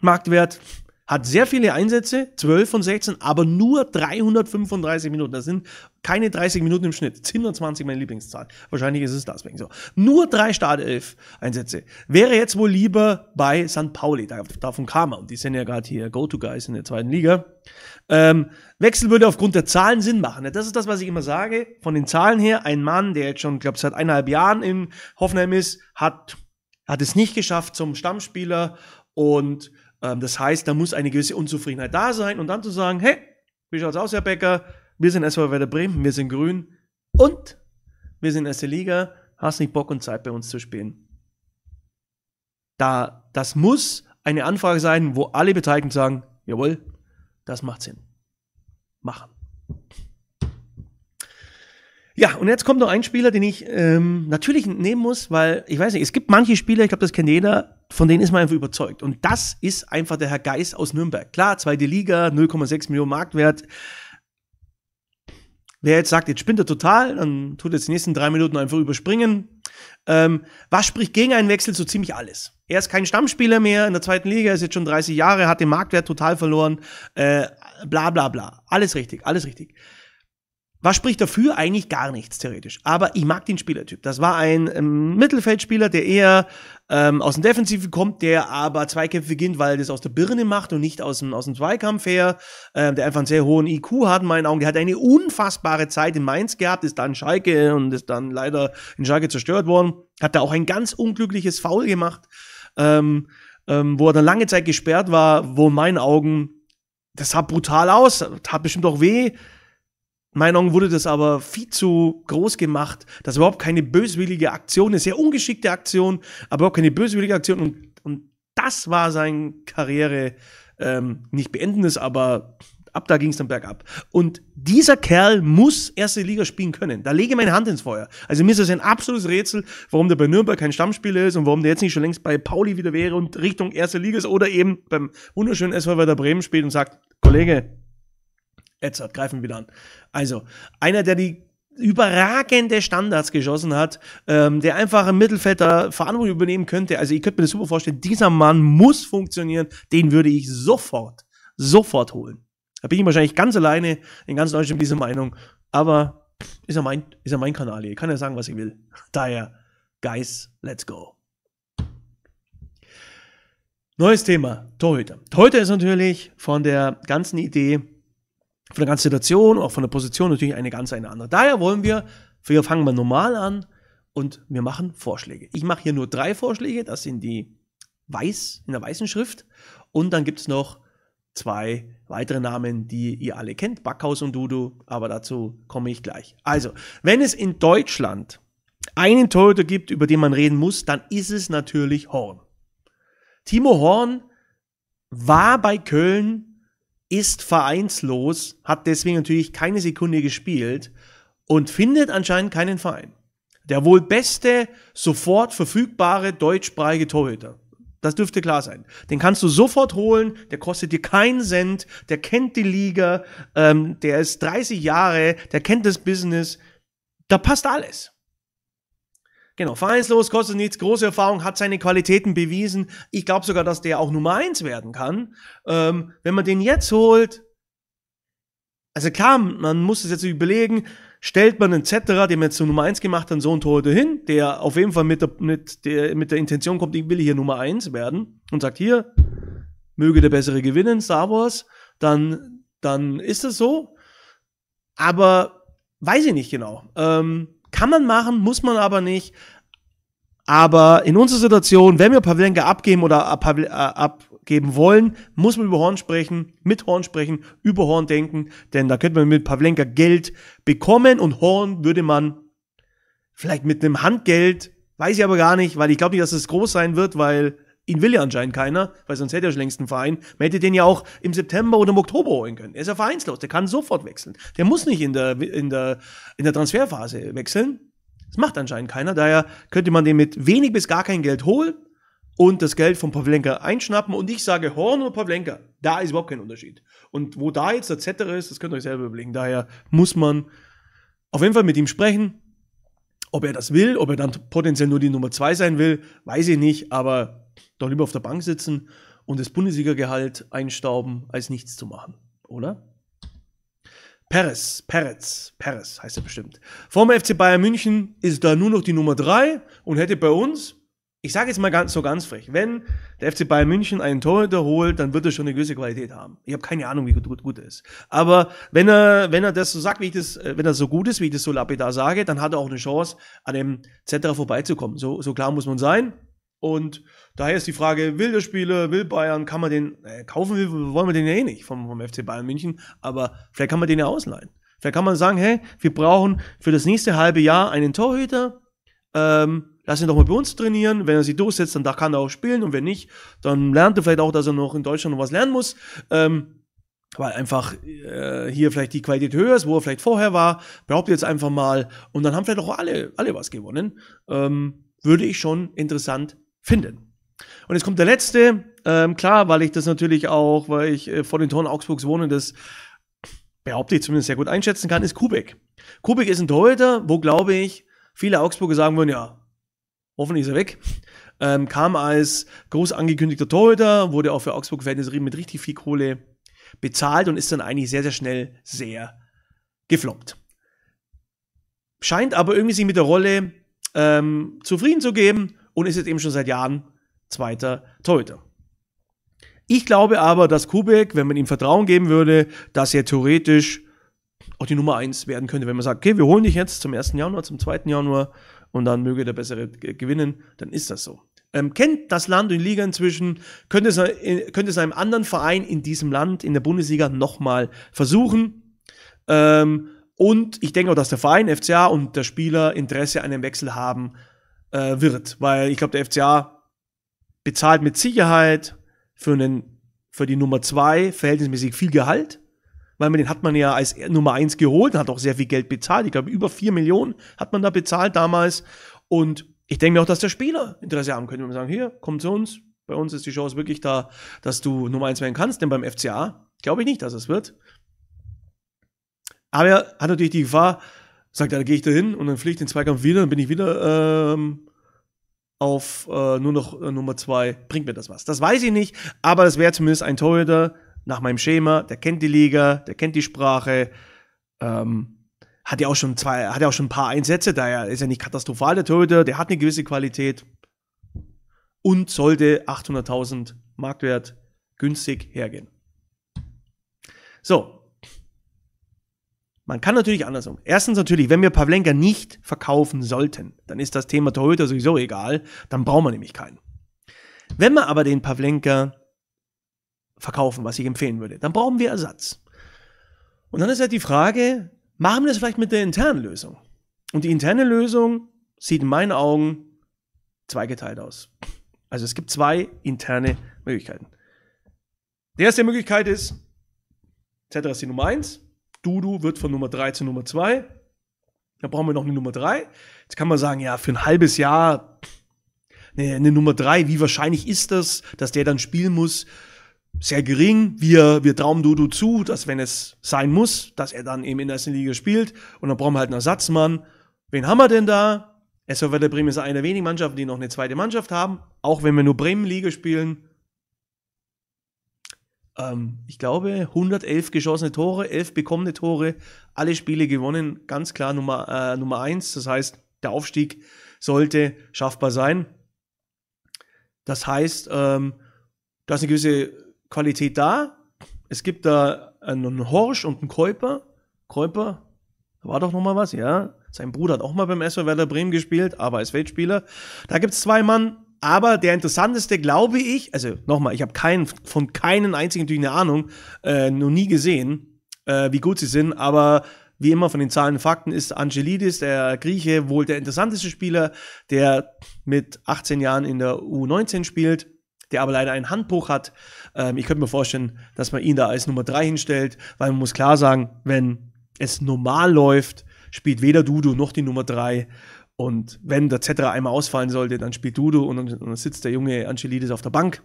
Marktwert. Hat sehr viele Einsätze, 12 von 16, aber nur 335 Minuten. Das sind keine 30 Minuten im Schnitt. 10 120 meine Lieblingszahl. Wahrscheinlich ist es deswegen so. Nur drei Startelf-Einsätze. Wäre jetzt wohl lieber bei St. Pauli. Davon kam er. Und die sind ja gerade hier Go-To-Guys in der zweiten Liga. Ähm, Wechsel würde aufgrund der Zahlen Sinn machen. Das ist das, was ich immer sage. Von den Zahlen her, ein Mann, der jetzt schon, glaube seit eineinhalb Jahren in Hoffenheim ist, hat, hat es nicht geschafft zum Stammspieler und ähm, das heißt, da muss eine gewisse Unzufriedenheit da sein und dann zu sagen, hey, wie schaut's aus, Herr Becker? Wir sind SV Werder Bremen, wir sind grün und wir sind erste Liga, hast nicht Bock und Zeit bei uns zu spielen. Da, das muss eine Anfrage sein, wo alle Beteiligten sagen, jawohl, das macht Sinn. Machen. Ja, und jetzt kommt noch ein Spieler, den ich ähm, natürlich nehmen muss, weil ich weiß nicht, es gibt manche Spieler, ich glaube, das kennt jeder, von denen ist man einfach überzeugt. Und das ist einfach der Herr Geis aus Nürnberg. Klar, zweite Liga, 0,6 Millionen Marktwert. Wer jetzt sagt, jetzt spinnt er total, dann tut er jetzt die nächsten drei Minuten einfach überspringen. Ähm, was spricht gegen einen Wechsel? So ziemlich alles. Er ist kein Stammspieler mehr in der zweiten Liga, ist jetzt schon 30 Jahre, hat den Marktwert total verloren. Äh, bla bla bla. Alles richtig, alles richtig. Was spricht dafür? Eigentlich gar nichts, theoretisch. Aber ich mag den Spielertyp. Das war ein ähm, Mittelfeldspieler, der eher ähm, aus dem Defensiven kommt, der aber Zweikämpfe beginnt, weil das aus der Birne macht und nicht aus dem, aus dem Zweikampf her. Ähm, der einfach einen sehr hohen IQ hat, in meinen Augen. Der hat eine unfassbare Zeit in Mainz gehabt, ist dann Schalke und ist dann leider in Schalke zerstört worden. Hat da auch ein ganz unglückliches Foul gemacht, ähm, ähm, wo er dann lange Zeit gesperrt war, wo in meinen Augen, das sah brutal aus, tat bestimmt auch weh meinen Augen wurde das aber viel zu groß gemacht, dass überhaupt keine böswillige Aktion, eine sehr ungeschickte Aktion, aber auch keine böswillige Aktion und, und das war sein Karriere ähm, nicht beendendes, aber ab da ging es dann bergab. Und dieser Kerl muss erste Liga spielen können. Da lege ich meine Hand ins Feuer. Also mir ist das ein absolutes Rätsel, warum der bei Nürnberg kein Stammspieler ist und warum der jetzt nicht schon längst bei Pauli wieder wäre und Richtung erste Liga ist oder eben beim wunderschönen SV Werder Bremen spielt und sagt, Kollege, Edzard, greifen wir wieder an. Also, einer, der die überragende Standards geschossen hat, ähm, der einfach im Mittelfeld da Verantwortung übernehmen könnte. Also, ich könnte mir das super vorstellen. Dieser Mann muss funktionieren. Den würde ich sofort, sofort holen. Da bin ich wahrscheinlich ganz alleine in ganz Deutschland dieser Meinung. Aber ist ja mein, ist ja mein Kanal hier. Ich kann ja sagen, was ich will. Daher, guys, let's go. Neues Thema, Torhüter. Torhüter ist natürlich von der ganzen Idee von der ganzen Situation, auch von der Position natürlich eine ganz eine andere. Daher wollen wir, wir fangen mal normal an und wir machen Vorschläge. Ich mache hier nur drei Vorschläge, das sind die weiß, in der weißen Schrift und dann gibt es noch zwei weitere Namen, die ihr alle kennt, Backhaus und Dudu, aber dazu komme ich gleich. Also, wenn es in Deutschland einen Torhüter gibt, über den man reden muss, dann ist es natürlich Horn. Timo Horn war bei Köln ist vereinslos, hat deswegen natürlich keine Sekunde gespielt und findet anscheinend keinen Verein. Der wohl beste, sofort verfügbare deutschsprachige Torhüter. Das dürfte klar sein. Den kannst du sofort holen, der kostet dir keinen Cent, der kennt die Liga, ähm, der ist 30 Jahre, der kennt das Business. Da passt alles. Genau, vereinslos kostet nichts, große Erfahrung, hat seine Qualitäten bewiesen. Ich glaube sogar, dass der auch Nummer eins werden kann. Ähm, wenn man den jetzt holt, also klar, man muss es jetzt überlegen, stellt man einen Zetterer, den man jetzt zu Nummer eins gemacht hat, so ein Tor hin, der auf jeden Fall mit der, mit, der, mit der Intention kommt, ich will hier Nummer eins werden und sagt, hier, möge der Bessere gewinnen, Star Wars, dann, dann ist das so. Aber weiß ich nicht genau. Ähm, kann man machen, muss man aber nicht. Aber in unserer Situation, wenn wir Pavlenka abgeben oder äh, äh, abgeben wollen, muss man über Horn sprechen, mit Horn sprechen, über Horn denken, denn da könnte man mit Pavlenka Geld bekommen und Horn würde man vielleicht mit einem Handgeld, weiß ich aber gar nicht, weil ich glaube nicht, dass es groß sein wird, weil Ihn will ja anscheinend keiner, weil sonst hätte er schon längst einen Verein. Man hätte den ja auch im September oder im Oktober holen können. Er ist ja vereinslos, der kann sofort wechseln. Der muss nicht in der, in der, in der Transferphase wechseln. Das macht anscheinend keiner. Daher könnte man den mit wenig bis gar kein Geld holen und das Geld von Pavlenka einschnappen. Und ich sage Horn oder Pavlenka, da ist überhaupt kein Unterschied. Und wo da jetzt der Zettere ist, das könnt ihr euch selber überlegen. Daher muss man auf jeden Fall mit ihm sprechen. Ob er das will, ob er dann potenziell nur die Nummer 2 sein will, weiß ich nicht. Aber doch lieber auf der Bank sitzen und das Bundesliga-Gehalt einstauben, als nichts zu machen, oder? Perez, Perez, Perez heißt er bestimmt. Vom FC Bayern München ist da nur noch die Nummer 3 und hätte bei uns, ich sage jetzt mal ganz, so ganz frech, wenn der FC Bayern München einen Torhüter holt, dann wird er schon eine gewisse Qualität haben. Ich habe keine Ahnung, wie gut, gut, gut er ist. Aber wenn er, wenn er das so sagt, wie ich das, äh, wenn er so gut ist, wie ich das so lapidar sage, dann hat er auch eine Chance, an dem Zetterer vorbeizukommen. So, so klar muss man sein. Und Daher ist die Frage, will der Spieler, will Bayern, kann man den, äh, kaufen will, wollen wir den ja eh nicht vom, vom FC Bayern München, aber vielleicht kann man den ja ausleihen. Vielleicht kann man sagen, hey, wir brauchen für das nächste halbe Jahr einen Torhüter, ähm, lass ihn doch mal bei uns trainieren. Wenn er sich durchsetzt, dann kann er auch spielen und wenn nicht, dann lernt er vielleicht auch, dass er noch in Deutschland noch was lernen muss. Ähm, weil einfach äh, hier vielleicht die Qualität höher ist, wo er vielleicht vorher war, behauptet jetzt einfach mal und dann haben vielleicht auch alle, alle was gewonnen. Ähm, würde ich schon interessant finden. Und jetzt kommt der letzte. Ähm, klar, weil ich das natürlich auch, weil ich äh, vor den Toren Augsburgs wohne, das behaupte ich zumindest sehr gut einschätzen kann, ist Kubik. Kubik ist ein Torhüter, wo glaube ich, viele Augsburger sagen würden, ja, hoffentlich ist er weg. Ähm, kam als groß angekündigter Torhüter, wurde auch für Augsburg Verhältnisse mit richtig viel Kohle bezahlt und ist dann eigentlich sehr, sehr schnell sehr gefloppt. Scheint aber irgendwie sich mit der Rolle ähm, zufrieden zu geben und ist jetzt eben schon seit Jahren zweiter Torhüter. Ich glaube aber, dass Kubek, wenn man ihm Vertrauen geben würde, dass er theoretisch auch die Nummer 1 werden könnte, wenn man sagt, okay, wir holen dich jetzt zum 1. Januar, zum 2. Januar und dann möge der Bessere gewinnen, dann ist das so. Ähm, kennt das Land und die Liga inzwischen, könnte es, äh, könnte es einem anderen Verein in diesem Land, in der Bundesliga, nochmal versuchen. Ähm, und ich denke auch, dass der Verein, FCA und der Spieler Interesse an einem Wechsel haben äh, wird, weil ich glaube, der FCA bezahlt mit Sicherheit für einen, für die Nummer zwei verhältnismäßig viel Gehalt, weil man den hat man ja als Nummer eins geholt, hat auch sehr viel Geld bezahlt. Ich glaube, über vier Millionen hat man da bezahlt damals. Und ich denke mir auch, dass der Spieler Interesse haben könnte. Und sagen, hier, komm zu uns. Bei uns ist die Chance wirklich da, dass du Nummer eins werden kannst. Denn beim FCA glaube ich nicht, dass es wird. Aber er hat natürlich die Gefahr, sagt er, dann gehe ich da hin und dann fliege ich den Zweikampf wieder, dann bin ich wieder ähm, auf äh, nur noch äh, Nummer zwei bringt mir das was. Das weiß ich nicht, aber das wäre zumindest ein Torhüter nach meinem Schema, der kennt die Liga, der kennt die Sprache, ähm, hat ja auch schon zwei, hat ja auch schon ein paar Einsätze, daher ist ja nicht katastrophal der Torhüter, der hat eine gewisse Qualität und sollte 800.000 Marktwert günstig hergehen. So, man kann natürlich andersrum. Erstens natürlich, wenn wir Pavlenka nicht verkaufen sollten, dann ist das Thema Torhüter sowieso egal, dann brauchen wir nämlich keinen. Wenn wir aber den Pavlenka verkaufen, was ich empfehlen würde, dann brauchen wir Ersatz. Und dann ist halt die Frage, machen wir das vielleicht mit der internen Lösung? Und die interne Lösung sieht in meinen Augen zweigeteilt aus. Also es gibt zwei interne Möglichkeiten. Die erste Möglichkeit ist, etc. ist die Nummer 1. Dudu wird von Nummer 3 zu Nummer 2. Da brauchen wir noch eine Nummer 3. Jetzt kann man sagen, ja, für ein halbes Jahr eine, eine Nummer 3, wie wahrscheinlich ist das, dass der dann spielen muss? Sehr gering. Wir, wir trauen Dudu zu, dass wenn es sein muss, dass er dann eben in der ersten Liga spielt. Und dann brauchen wir halt einen Ersatzmann. Wen haben wir denn da? SV Werder Bremen ist eine der wenigen Mannschaften, die noch eine zweite Mannschaft haben. Auch wenn wir nur Bremen-Liga spielen, ähm, ich glaube, 111 geschossene Tore, 11 bekommene Tore, alle Spiele gewonnen, ganz klar Nummer, äh, Nummer 1. Das heißt, der Aufstieg sollte schaffbar sein. Das heißt, ähm, da ist eine gewisse Qualität da. Es gibt da einen Horsch und einen Käuper. Käuper, war doch nochmal was, ja. Sein Bruder hat auch mal beim SV Werder Bremen gespielt, aber als Weltspieler. Da gibt es zwei Mann, aber der interessanteste, glaube ich, also nochmal, ich habe keinen von keinen einzigen natürlich eine Ahnung, äh, noch nie gesehen, äh, wie gut sie sind, aber wie immer von den Zahlen und Fakten ist Angelidis, der Grieche, wohl der interessanteste Spieler, der mit 18 Jahren in der U19 spielt, der aber leider einen Handbuch hat. Ähm, ich könnte mir vorstellen, dass man ihn da als Nummer 3 hinstellt, weil man muss klar sagen, wenn es normal läuft, spielt weder Dudu noch die Nummer 3. Und wenn der Zetra einmal ausfallen sollte, dann spielt Dudo und, und dann sitzt der junge Angelides auf der Bank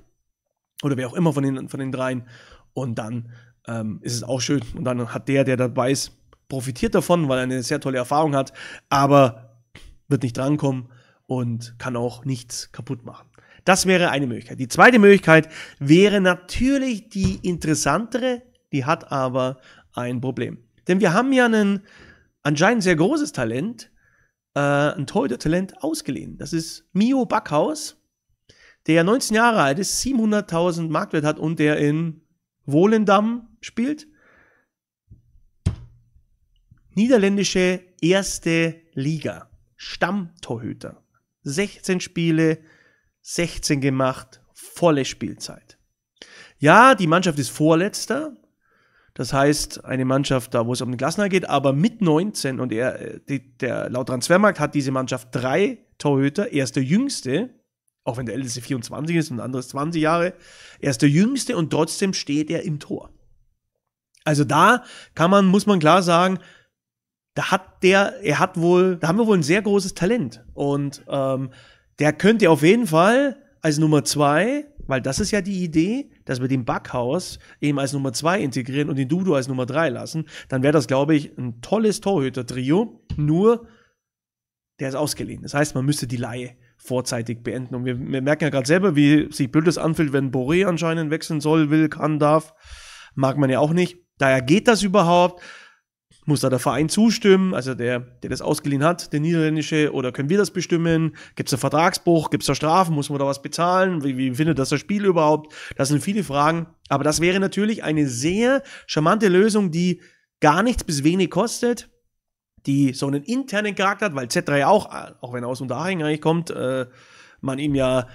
oder wer auch immer von den, von den dreien. Und dann ähm, ist es auch schön. Und dann hat der, der dabei ist, profitiert davon, weil er eine sehr tolle Erfahrung hat, aber wird nicht drankommen und kann auch nichts kaputt machen. Das wäre eine Möglichkeit. Die zweite Möglichkeit wäre natürlich die interessantere, die hat aber ein Problem. Denn wir haben ja ein anscheinend sehr großes Talent äh, ein Torhüter-Talent ausgeliehen. Das ist Mio Backhaus, der 19 Jahre alt ist, 700.000 Marktwert hat und der in Wohlendamm spielt. Niederländische erste Liga. Stammtorhüter. 16 Spiele, 16 gemacht, volle Spielzeit. Ja, die Mannschaft ist Vorletzter, das heißt, eine Mannschaft, da wo es um den Klassener geht, aber mit 19 und er, äh, die, der laut Transfermarkt hat diese Mannschaft drei Torhüter. Er ist der jüngste, auch wenn der älteste 24 ist und andere anderes 20 Jahre. Er ist der jüngste und trotzdem steht er im Tor. Also da kann man, muss man klar sagen, da hat der, er hat wohl, da haben wir wohl ein sehr großes Talent. Und ähm, der könnte auf jeden Fall als Nummer zwei, weil das ist ja die Idee, dass wir den Backhaus eben als Nummer 2 integrieren und den Dudu als Nummer 3 lassen, dann wäre das, glaube ich, ein tolles Torhüter-Trio. Nur, der ist ausgeliehen. Das heißt, man müsste die Laie vorzeitig beenden. Und wir, wir merken ja gerade selber, wie sich Bildes anfühlt, wenn Boré anscheinend wechseln soll, will, kann, darf. Mag man ja auch nicht. Daher geht das überhaupt muss da der Verein zustimmen, also der, der das ausgeliehen hat, der niederländische, oder können wir das bestimmen? Gibt es einen Vertragsbruch? Gibt es da Strafen? Muss man da was bezahlen? Wie, wie findet das das Spiel überhaupt? Das sind viele Fragen. Aber das wäre natürlich eine sehr charmante Lösung, die gar nichts bis wenig kostet, die so einen internen Charakter hat, weil Z3 ja auch, äh, auch wenn er aus Unterhaching eigentlich kommt, äh, man ihm ja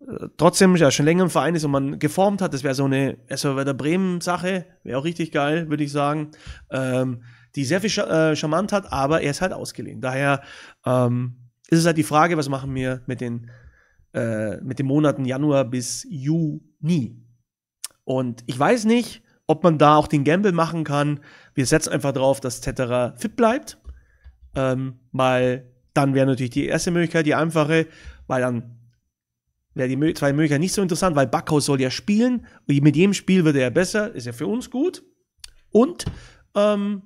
äh, trotzdem ja schon länger im Verein ist und man geformt hat. Das wäre so eine SV also Werder Bremen-Sache, wäre auch richtig geil, würde ich sagen. Ähm, die sehr viel äh, charmant hat, aber er ist halt ausgeliehen. Daher ähm, ist es halt die Frage, was machen wir mit den, äh, mit den Monaten Januar bis Juni? Und ich weiß nicht, ob man da auch den Gamble machen kann. Wir setzen einfach drauf, dass Cetera fit bleibt. Ähm, weil dann wäre natürlich die erste Möglichkeit die einfache, weil dann wäre die Mö zweite Möglichkeit nicht so interessant, weil Backhaus soll ja spielen und mit jedem Spiel wird er ja besser, ist ja für uns gut. Und ähm,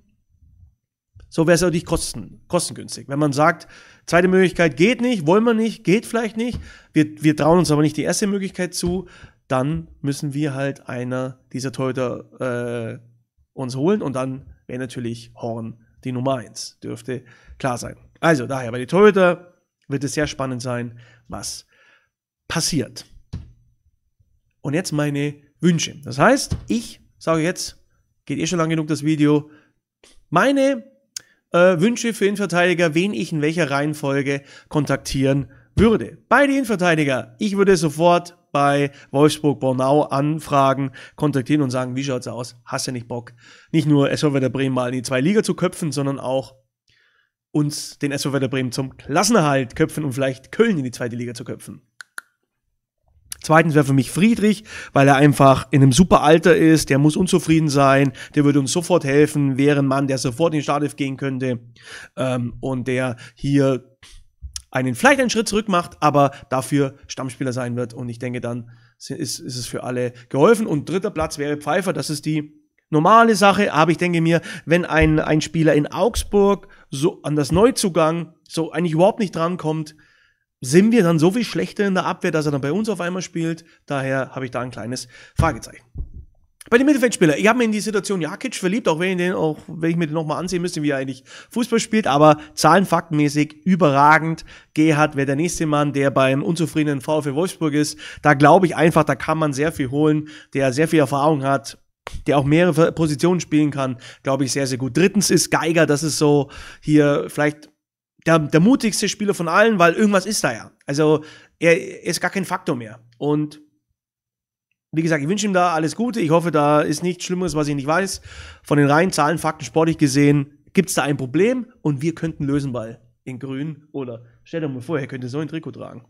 so wäre es auch nicht kosten, kostengünstig. Wenn man sagt, zweite Möglichkeit geht nicht, wollen wir nicht, geht vielleicht nicht, wir, wir trauen uns aber nicht die erste Möglichkeit zu, dann müssen wir halt einer dieser Torhüter äh, uns holen und dann wäre natürlich Horn die Nummer eins. Dürfte klar sein. Also daher, bei den Torhüter wird es sehr spannend sein, was passiert. Und jetzt meine Wünsche. Das heißt, ich sage jetzt, geht eh schon lang genug das Video, meine äh, Wünsche für Innenverteidiger, wen ich in welcher Reihenfolge kontaktieren würde. Beide Innenverteidiger, ich würde sofort bei Wolfsburg Bornau anfragen, kontaktieren und sagen, wie schaut's aus? Hast du nicht Bock? Nicht nur SV Werder Bremen mal in die zwei Liga zu köpfen, sondern auch uns den SV Werder Bremen zum Klassenerhalt köpfen und vielleicht Köln in die zweite Liga zu köpfen. Zweitens wäre für mich Friedrich, weil er einfach in einem super Alter ist, der muss unzufrieden sein, der würde uns sofort helfen, wäre ein Mann, der sofort in den Startelf gehen könnte ähm, und der hier einen vielleicht einen Schritt zurück macht, aber dafür Stammspieler sein wird und ich denke dann ist, ist es für alle geholfen und dritter Platz wäre Pfeiffer, das ist die normale Sache, aber ich denke mir, wenn ein, ein Spieler in Augsburg so an das Neuzugang so eigentlich überhaupt nicht drankommt, sind wir dann so viel schlechter in der Abwehr, dass er dann bei uns auf einmal spielt? Daher habe ich da ein kleines Fragezeichen. Bei den Mittelfeldspielern, ich habe mir in die Situation Jakic verliebt, auch wenn ich, den, auch wenn ich mir den nochmal ansehen müsste, wie er eigentlich Fußball spielt, aber zahlenfaktenmäßig überragend. Gerhard wäre der nächste Mann, der beim unzufriedenen VfL Wolfsburg ist. Da glaube ich einfach, da kann man sehr viel holen, der sehr viel Erfahrung hat, der auch mehrere Positionen spielen kann, glaube ich, sehr, sehr gut. Drittens ist Geiger, das ist so hier vielleicht der, der mutigste Spieler von allen, weil irgendwas ist da ja. Also er, er ist gar kein Faktor mehr. Und wie gesagt, ich wünsche ihm da alles Gute. Ich hoffe, da ist nichts Schlimmeres, was ich nicht weiß. Von den reinen Zahlen, Fakten, sportlich gesehen, gibt es da ein Problem und wir könnten lösen, Ball in Grün oder stell dir mal vor, er könnte so ein Trikot tragen.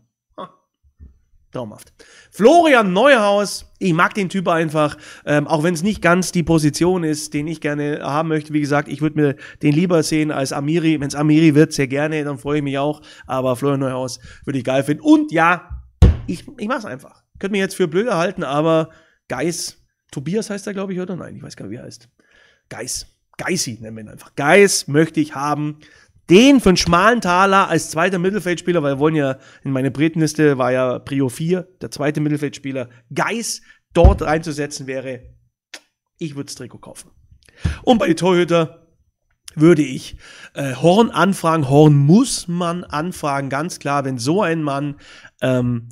Traumhaft. Florian Neuhaus, ich mag den Typ einfach, ähm, auch wenn es nicht ganz die Position ist, den ich gerne haben möchte. Wie gesagt, ich würde mir den lieber sehen als Amiri. Wenn es Amiri wird, sehr gerne, dann freue ich mich auch. Aber Florian Neuhaus würde ich geil finden. Und ja, ich, ich es einfach. Könnte mich jetzt für blöde halten, aber Geis, Tobias heißt er, glaube ich, oder? Nein, ich weiß gar nicht, wie er heißt. Geis. Geisi nennen wir ihn einfach. Geis möchte ich haben den für einen schmalen Taler als zweiter Mittelfeldspieler, weil wir wollen ja, in meiner Britenliste war ja Prio 4, der zweite Mittelfeldspieler Geis dort einzusetzen wäre, ich würde das Trikot kaufen. Und bei Torhüter würde ich äh, Horn anfragen. Horn muss man anfragen, ganz klar, wenn so ein Mann ähm,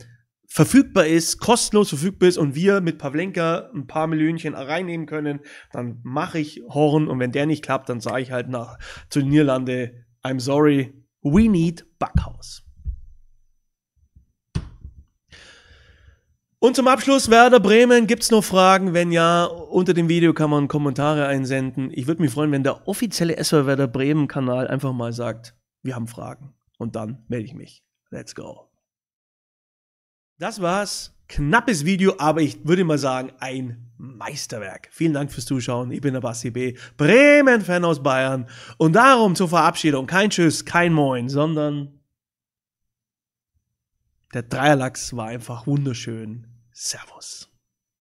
verfügbar ist, kostenlos verfügbar ist und wir mit Pavlenka ein paar Millionchen reinnehmen können, dann mache ich Horn und wenn der nicht klappt, dann sage ich halt nach zu den Niederlande I'm sorry, we need Backhaus. Und zum Abschluss, Werder Bremen, gibt's noch Fragen? Wenn ja, unter dem Video kann man Kommentare einsenden. Ich würde mich freuen, wenn der offizielle SV Werder Bremen Kanal einfach mal sagt, wir haben Fragen. Und dann melde ich mich. Let's go. Das war's Knappes Video, aber ich würde mal sagen, ein Meisterwerk. Vielen Dank fürs Zuschauen. Ich bin der Basti B., Bremen-Fan aus Bayern. Und darum zur Verabschiedung kein Tschüss, kein Moin, sondern der Dreierlachs war einfach wunderschön. Servus.